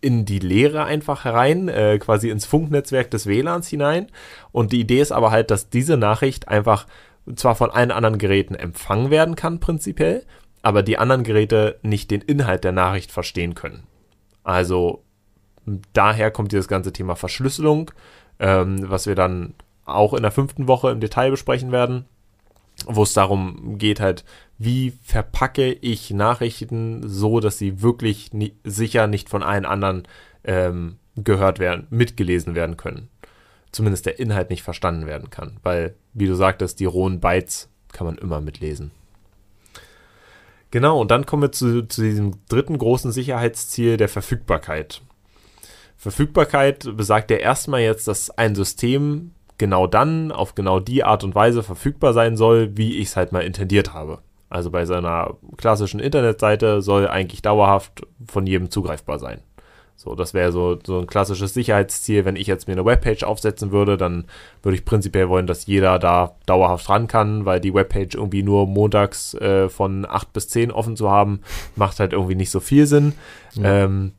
in die Leere einfach herein, äh, quasi ins Funknetzwerk des WLANs hinein. Und die Idee ist aber halt, dass diese Nachricht einfach zwar von allen anderen Geräten empfangen werden kann, prinzipiell, aber die anderen Geräte nicht den Inhalt der Nachricht verstehen können. Also daher kommt dieses ganze Thema Verschlüsselung, ähm, was wir dann auch in der fünften Woche im Detail besprechen werden, wo es darum geht, halt wie verpacke ich Nachrichten so, dass sie wirklich nie, sicher nicht von allen anderen ähm, gehört werden, mitgelesen werden können. Zumindest der Inhalt nicht verstanden werden kann, weil, wie du sagtest, die rohen Bytes kann man immer mitlesen. Genau, und dann kommen wir zu, zu diesem dritten großen Sicherheitsziel der Verfügbarkeit. Verfügbarkeit besagt ja erstmal jetzt, dass ein System genau dann auf genau die Art und Weise verfügbar sein soll, wie ich es halt mal intendiert habe. Also bei seiner klassischen Internetseite soll eigentlich dauerhaft von jedem zugreifbar sein. So, das wäre so, so ein klassisches Sicherheitsziel. Wenn ich jetzt mir eine Webpage aufsetzen würde, dann würde ich prinzipiell wollen, dass jeder da dauerhaft ran kann, weil die Webpage irgendwie nur montags äh, von 8 bis 10 offen zu haben, macht halt irgendwie nicht so viel Sinn. Mhm. Ähm,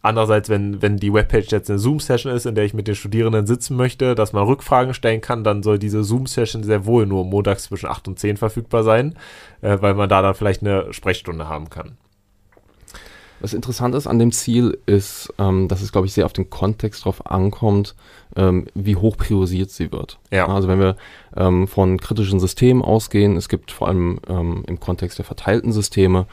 Andererseits, wenn, wenn die Webpage jetzt eine Zoom-Session ist, in der ich mit den Studierenden sitzen möchte, dass man Rückfragen stellen kann, dann soll diese Zoom-Session sehr wohl nur montags zwischen 8 und 10 verfügbar sein, äh, weil man da dann vielleicht eine Sprechstunde haben kann. Was interessant ist an dem Ziel, ist, ähm, dass es, glaube ich, sehr auf den Kontext drauf ankommt, ähm, wie hoch priorisiert sie wird. Ja. Also wenn wir ähm, von kritischen Systemen ausgehen, es gibt vor allem ähm, im Kontext der verteilten Systeme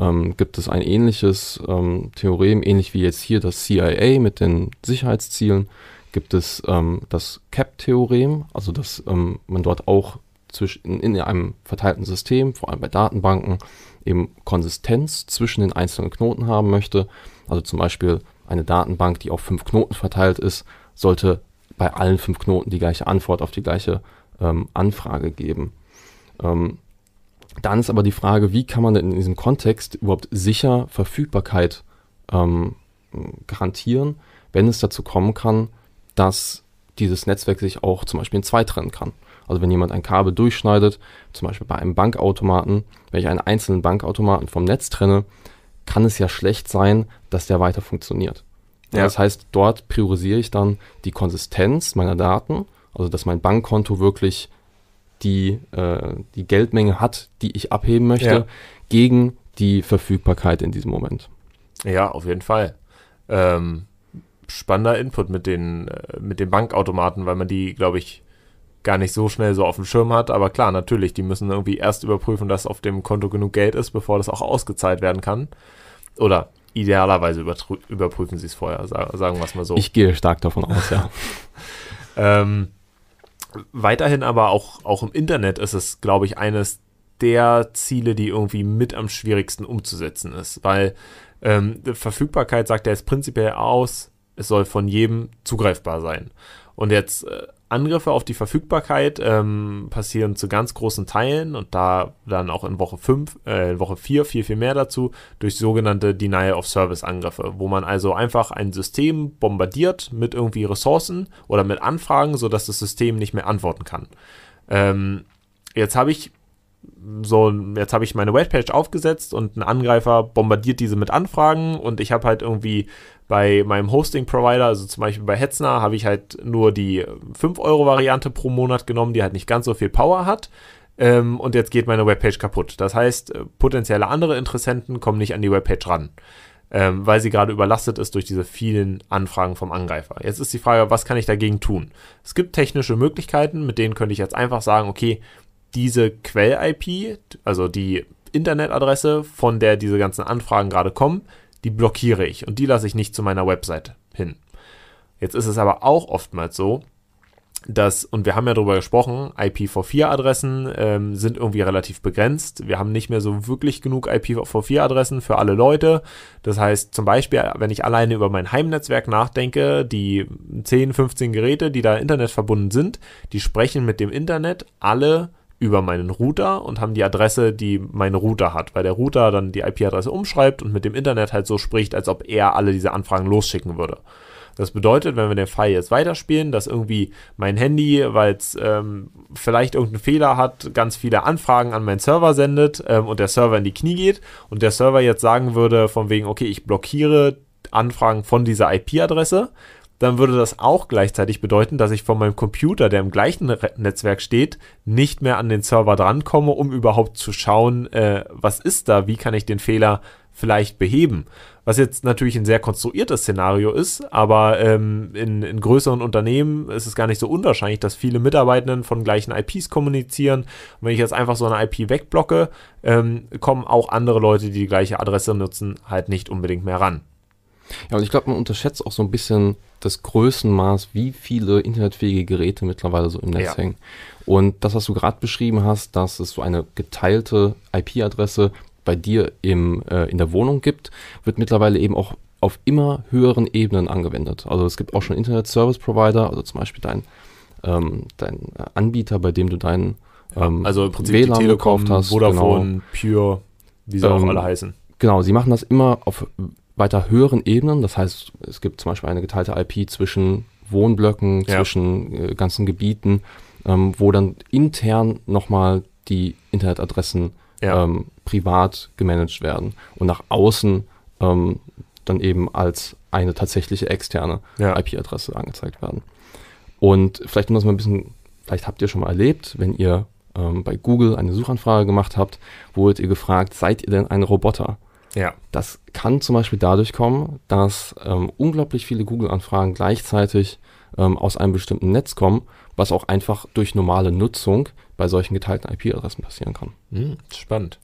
ähm, gibt es ein ähnliches ähm, Theorem, ähnlich wie jetzt hier das CIA mit den Sicherheitszielen, gibt es ähm, das CAP-Theorem, also dass ähm, man dort auch zwischen, in einem verteilten System, vor allem bei Datenbanken, eben Konsistenz zwischen den einzelnen Knoten haben möchte. Also zum Beispiel eine Datenbank, die auf fünf Knoten verteilt ist, sollte bei allen fünf Knoten die gleiche Antwort auf die gleiche ähm, Anfrage geben. Ähm, dann ist aber die Frage, wie kann man denn in diesem Kontext überhaupt sicher Verfügbarkeit ähm, garantieren, wenn es dazu kommen kann, dass dieses Netzwerk sich auch zum Beispiel in zwei trennen kann. Also wenn jemand ein Kabel durchschneidet, zum Beispiel bei einem Bankautomaten, wenn ich einen einzelnen Bankautomaten vom Netz trenne, kann es ja schlecht sein, dass der weiter funktioniert. Ja. Das heißt, dort priorisiere ich dann die Konsistenz meiner Daten, also dass mein Bankkonto wirklich die, äh, die Geldmenge hat, die ich abheben möchte, ja. gegen die Verfügbarkeit in diesem Moment. Ja, auf jeden Fall. Ähm, spannender Input mit den, äh, mit den Bankautomaten, weil man die, glaube ich, gar nicht so schnell so auf dem Schirm hat. Aber klar, natürlich, die müssen irgendwie erst überprüfen, dass auf dem Konto genug Geld ist, bevor das auch ausgezahlt werden kann. Oder idealerweise überprüfen sie es vorher, sagen wir es mal so. Ich gehe stark davon aus, ja. ähm, Weiterhin aber auch, auch im Internet ist es, glaube ich, eines der Ziele, die irgendwie mit am schwierigsten umzusetzen ist, weil ähm, Verfügbarkeit sagt ja jetzt prinzipiell aus, es soll von jedem zugreifbar sein. Und jetzt äh, Angriffe auf die Verfügbarkeit ähm, passieren zu ganz großen Teilen und da dann auch in Woche 5, äh, Woche 4 viel, viel mehr dazu, durch sogenannte Denial of Service Angriffe, wo man also einfach ein System bombardiert mit irgendwie Ressourcen oder mit Anfragen, sodass das System nicht mehr antworten kann. Ähm, jetzt habe ich so, jetzt habe ich meine Webpage aufgesetzt und ein Angreifer bombardiert diese mit Anfragen und ich habe halt irgendwie bei meinem Hosting-Provider, also zum Beispiel bei Hetzner, habe ich halt nur die 5-Euro-Variante pro Monat genommen, die halt nicht ganz so viel Power hat. Ähm, und jetzt geht meine Webpage kaputt. Das heißt, äh, potenzielle andere Interessenten kommen nicht an die Webpage ran, ähm, weil sie gerade überlastet ist durch diese vielen Anfragen vom Angreifer. Jetzt ist die Frage, was kann ich dagegen tun? Es gibt technische Möglichkeiten, mit denen könnte ich jetzt einfach sagen, okay, diese Quell-IP, also die Internetadresse, von der diese ganzen Anfragen gerade kommen, die blockiere ich und die lasse ich nicht zu meiner Website hin. Jetzt ist es aber auch oftmals so, dass, und wir haben ja darüber gesprochen, IPv4-Adressen ähm, sind irgendwie relativ begrenzt. Wir haben nicht mehr so wirklich genug IPv4-Adressen für alle Leute. Das heißt, zum Beispiel, wenn ich alleine über mein Heimnetzwerk nachdenke, die 10, 15 Geräte, die da Internet verbunden sind, die sprechen mit dem Internet alle über meinen Router und haben die Adresse, die mein Router hat, weil der Router dann die IP-Adresse umschreibt und mit dem Internet halt so spricht, als ob er alle diese Anfragen losschicken würde. Das bedeutet, wenn wir den Fall jetzt weiterspielen, dass irgendwie mein Handy, weil es ähm, vielleicht irgendeinen Fehler hat, ganz viele Anfragen an meinen Server sendet ähm, und der Server in die Knie geht und der Server jetzt sagen würde, von wegen, okay, ich blockiere Anfragen von dieser IP-Adresse, dann würde das auch gleichzeitig bedeuten, dass ich von meinem Computer, der im gleichen Netzwerk steht, nicht mehr an den Server drankomme, um überhaupt zu schauen, äh, was ist da, wie kann ich den Fehler vielleicht beheben. Was jetzt natürlich ein sehr konstruiertes Szenario ist, aber ähm, in, in, größeren Unternehmen ist es gar nicht so unwahrscheinlich, dass viele Mitarbeitenden von gleichen IPs kommunizieren. Und wenn ich jetzt einfach so eine IP wegblocke, ähm, kommen auch andere Leute, die die gleiche Adresse nutzen, halt nicht unbedingt mehr ran. Ja, und ich glaube, man unterschätzt auch so ein bisschen das Größenmaß, wie viele internetfähige Geräte mittlerweile so im Netz ja. hängen. Und das, was du gerade beschrieben hast, dass es so eine geteilte IP-Adresse bei dir im, äh, in der Wohnung gibt, wird mittlerweile eben auch auf immer höheren Ebenen angewendet. Also es gibt auch schon Internet Service Provider, also zum Beispiel dein, ähm, dein äh, Anbieter, bei dem du deinen ähm, also im Prinzip WLAN Telekom, gekauft hast. Vodafone, genau. Pure, wie sie ähm, auch alle heißen. Genau, sie machen das immer auf weiter höheren Ebenen. Das heißt, es gibt zum Beispiel eine geteilte IP zwischen Wohnblöcken, ja. zwischen äh, ganzen Gebieten, ähm, wo dann intern nochmal die Internetadressen ja. ähm, privat gemanagt werden und nach außen ähm, dann eben als eine tatsächliche externe ja. IP-Adresse angezeigt werden. Und vielleicht um das mal ein bisschen, vielleicht habt ihr schon mal erlebt, wenn ihr ähm, bei Google eine Suchanfrage gemacht habt, wurdet ihr gefragt, seid ihr denn ein Roboter? Ja. Das kann zum Beispiel dadurch kommen, dass ähm, unglaublich viele Google-Anfragen gleichzeitig ähm, aus einem bestimmten Netz kommen, was auch einfach durch normale Nutzung bei solchen geteilten IP-Adressen passieren kann. Hm, spannend.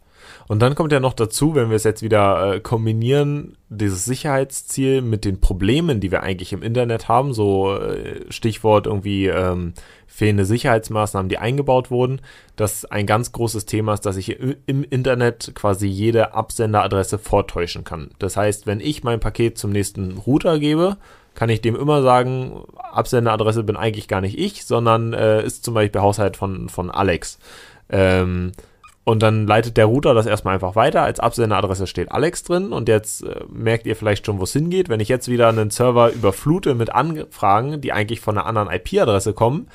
Und dann kommt ja noch dazu, wenn wir es jetzt wieder äh, kombinieren, dieses Sicherheitsziel mit den Problemen, die wir eigentlich im Internet haben, so äh, Stichwort irgendwie ähm, fehlende Sicherheitsmaßnahmen, die eingebaut wurden, dass ein ganz großes Thema ist, dass ich äh, im Internet quasi jede Absenderadresse vortäuschen kann. Das heißt, wenn ich mein Paket zum nächsten Router gebe, kann ich dem immer sagen, Absenderadresse bin eigentlich gar nicht ich, sondern äh, ist zum Beispiel Haushalt von, von Alex. Ähm, und dann leitet der Router das erstmal einfach weiter. Als Absenderadresse steht Alex drin. Und jetzt äh, merkt ihr vielleicht schon, wo es hingeht. Wenn ich jetzt wieder einen Server überflute mit Anfragen, die eigentlich von einer anderen IP-Adresse kommen,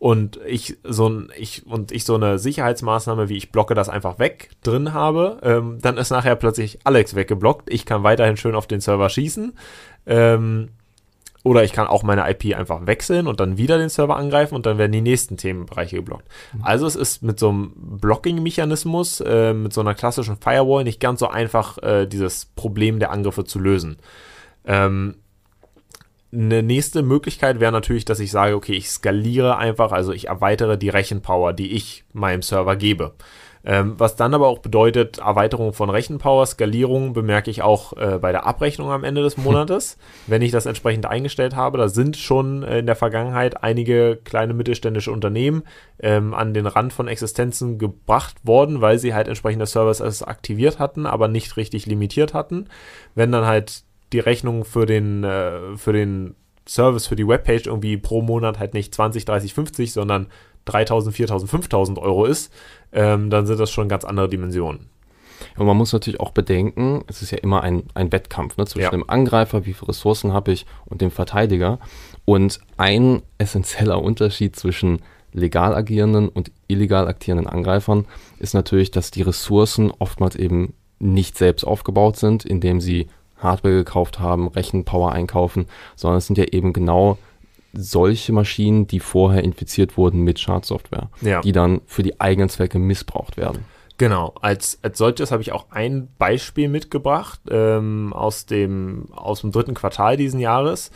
und ich so ein, ich und ich so eine Sicherheitsmaßnahme wie ich blocke das einfach weg drin habe, ähm, dann ist nachher plötzlich Alex weggeblockt. Ich kann weiterhin schön auf den Server schießen. Ähm, oder ich kann auch meine IP einfach wechseln und dann wieder den Server angreifen und dann werden die nächsten Themenbereiche geblockt. Mhm. Also es ist mit so einem Blocking-Mechanismus, äh, mit so einer klassischen Firewall nicht ganz so einfach, äh, dieses Problem der Angriffe zu lösen. Ähm, eine nächste Möglichkeit wäre natürlich, dass ich sage, okay, ich skaliere einfach, also ich erweitere die Rechenpower, die ich meinem Server gebe. Ähm, was dann aber auch bedeutet, Erweiterung von Rechenpower, Skalierung bemerke ich auch äh, bei der Abrechnung am Ende des Monates, wenn ich das entsprechend eingestellt habe. Da sind schon äh, in der Vergangenheit einige kleine mittelständische Unternehmen ähm, an den Rand von Existenzen gebracht worden, weil sie halt entsprechende Services aktiviert hatten, aber nicht richtig limitiert hatten. Wenn dann halt die Rechnung für den, äh, für den Service, für die Webpage irgendwie pro Monat halt nicht 20, 30, 50, sondern 3000, 4000, 5000 Euro ist, ähm, dann sind das schon ganz andere Dimensionen. Und man muss natürlich auch bedenken, es ist ja immer ein, ein Wettkampf ne, zwischen ja. dem Angreifer, wie viele Ressourcen habe ich, und dem Verteidiger. Und ein essentieller Unterschied zwischen legal agierenden und illegal agierenden Angreifern ist natürlich, dass die Ressourcen oftmals eben nicht selbst aufgebaut sind, indem sie Hardware gekauft haben, Rechenpower einkaufen, sondern es sind ja eben genau solche Maschinen, die vorher infiziert wurden mit Schadsoftware, ja. die dann für die eigenen Zwecke missbraucht werden. Genau, als, als solches habe ich auch ein Beispiel mitgebracht ähm, aus, dem, aus dem dritten Quartal diesen Jahres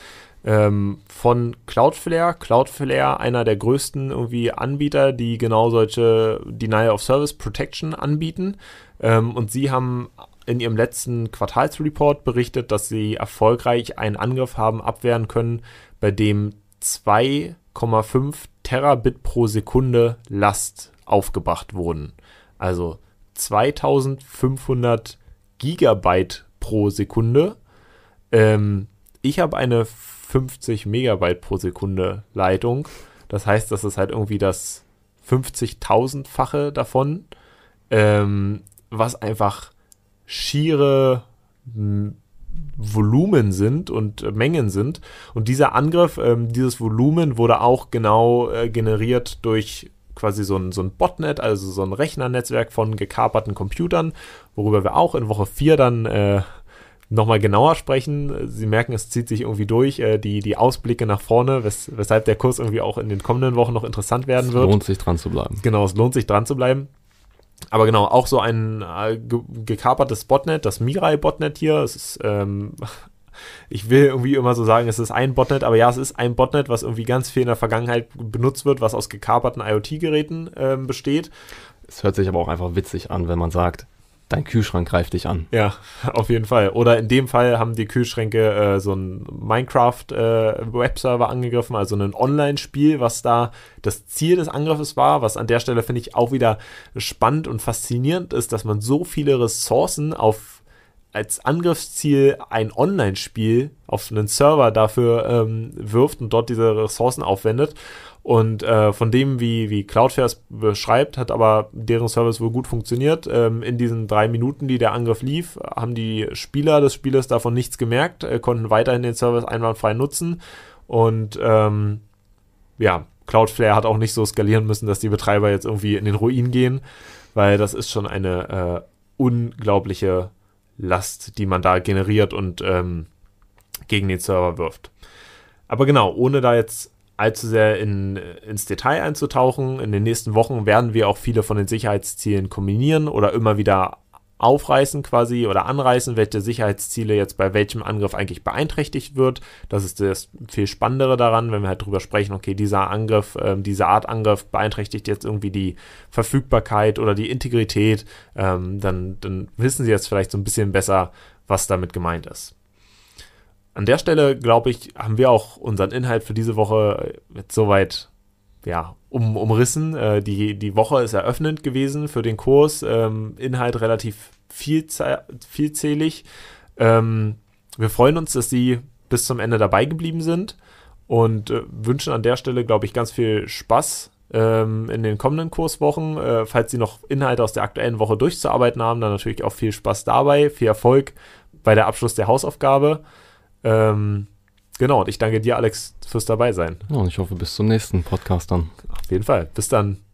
ähm, von Cloudflare. Cloudflare, einer der größten irgendwie Anbieter, die genau solche Denial of Service Protection anbieten. Ähm, und sie haben in ihrem letzten Quartalsreport berichtet, dass sie erfolgreich einen Angriff haben abwehren können, bei dem 2,5 Terabit pro Sekunde Last aufgebracht wurden. Also 2500 Gigabyte pro Sekunde. Ähm, ich habe eine 50 Megabyte pro Sekunde Leitung. Das heißt, das ist halt irgendwie das 50.000-fache davon, ähm, was einfach schiere Volumen sind und äh, Mengen sind. Und dieser Angriff, ähm, dieses Volumen wurde auch genau äh, generiert durch quasi so ein, so ein Botnet, also so ein Rechnernetzwerk von gekaperten Computern, worüber wir auch in Woche 4 dann äh, nochmal genauer sprechen. Sie merken, es zieht sich irgendwie durch, äh, die, die Ausblicke nach vorne, wes weshalb der Kurs irgendwie auch in den kommenden Wochen noch interessant werden es wird. Es lohnt sich dran zu bleiben. Genau, es lohnt sich dran zu bleiben aber genau, auch so ein äh, ge gekapertes Botnet, das Mirai-Botnet hier. Es ist, ähm, ich will irgendwie immer so sagen, es ist ein Botnet, aber ja, es ist ein Botnet, was irgendwie ganz viel in der Vergangenheit benutzt wird, was aus gekaperten IoT-Geräten ähm, besteht. Es hört sich aber auch einfach witzig an, wenn man sagt, Dein Kühlschrank greift dich an. Ja, auf jeden Fall. Oder in dem Fall haben die Kühlschränke äh, so einen Minecraft-Webserver äh, angegriffen, also ein Online-Spiel, was da das Ziel des Angriffes war, was an der Stelle finde ich auch wieder spannend und faszinierend ist, dass man so viele Ressourcen auf als Angriffsziel ein Online-Spiel auf einen Server dafür ähm, wirft und dort diese Ressourcen aufwendet. Und äh, von dem, wie, wie Cloudflare es beschreibt, hat aber deren Service wohl gut funktioniert. Ähm, in diesen drei Minuten, die der Angriff lief, haben die Spieler des Spieles davon nichts gemerkt, äh, konnten weiterhin den Service einwandfrei nutzen. Und ähm, ja, Cloudflare hat auch nicht so skalieren müssen, dass die Betreiber jetzt irgendwie in den Ruin gehen, weil das ist schon eine äh, unglaubliche Last, die man da generiert und ähm, gegen den Server wirft. Aber genau, ohne da jetzt allzu sehr in, ins Detail einzutauchen. In den nächsten Wochen werden wir auch viele von den Sicherheitszielen kombinieren oder immer wieder aufreißen quasi oder anreißen, welche Sicherheitsziele jetzt bei welchem Angriff eigentlich beeinträchtigt wird. Das ist das viel Spannendere daran, wenn wir halt drüber sprechen, okay, dieser Angriff, ähm, diese Art Angriff beeinträchtigt jetzt irgendwie die Verfügbarkeit oder die Integrität, ähm, dann, dann wissen Sie jetzt vielleicht so ein bisschen besser, was damit gemeint ist. An der Stelle, glaube ich, haben wir auch unseren Inhalt für diese Woche äh, jetzt soweit ja, um, umrissen. Äh, die, die Woche ist eröffnend gewesen für den Kurs. Ähm, Inhalt relativ vielzählig. Ähm, wir freuen uns, dass Sie bis zum Ende dabei geblieben sind und äh, wünschen an der Stelle, glaube ich, ganz viel Spaß ähm, in den kommenden Kurswochen. Äh, falls Sie noch Inhalte aus der aktuellen Woche durchzuarbeiten haben, dann natürlich auch viel Spaß dabei, viel Erfolg bei der Abschluss der Hausaufgabe. Ähm, genau, und ich danke dir, Alex, fürs Dabeisein. Ja, und ich hoffe, bis zum nächsten Podcast dann. Auf jeden Fall. Bis dann.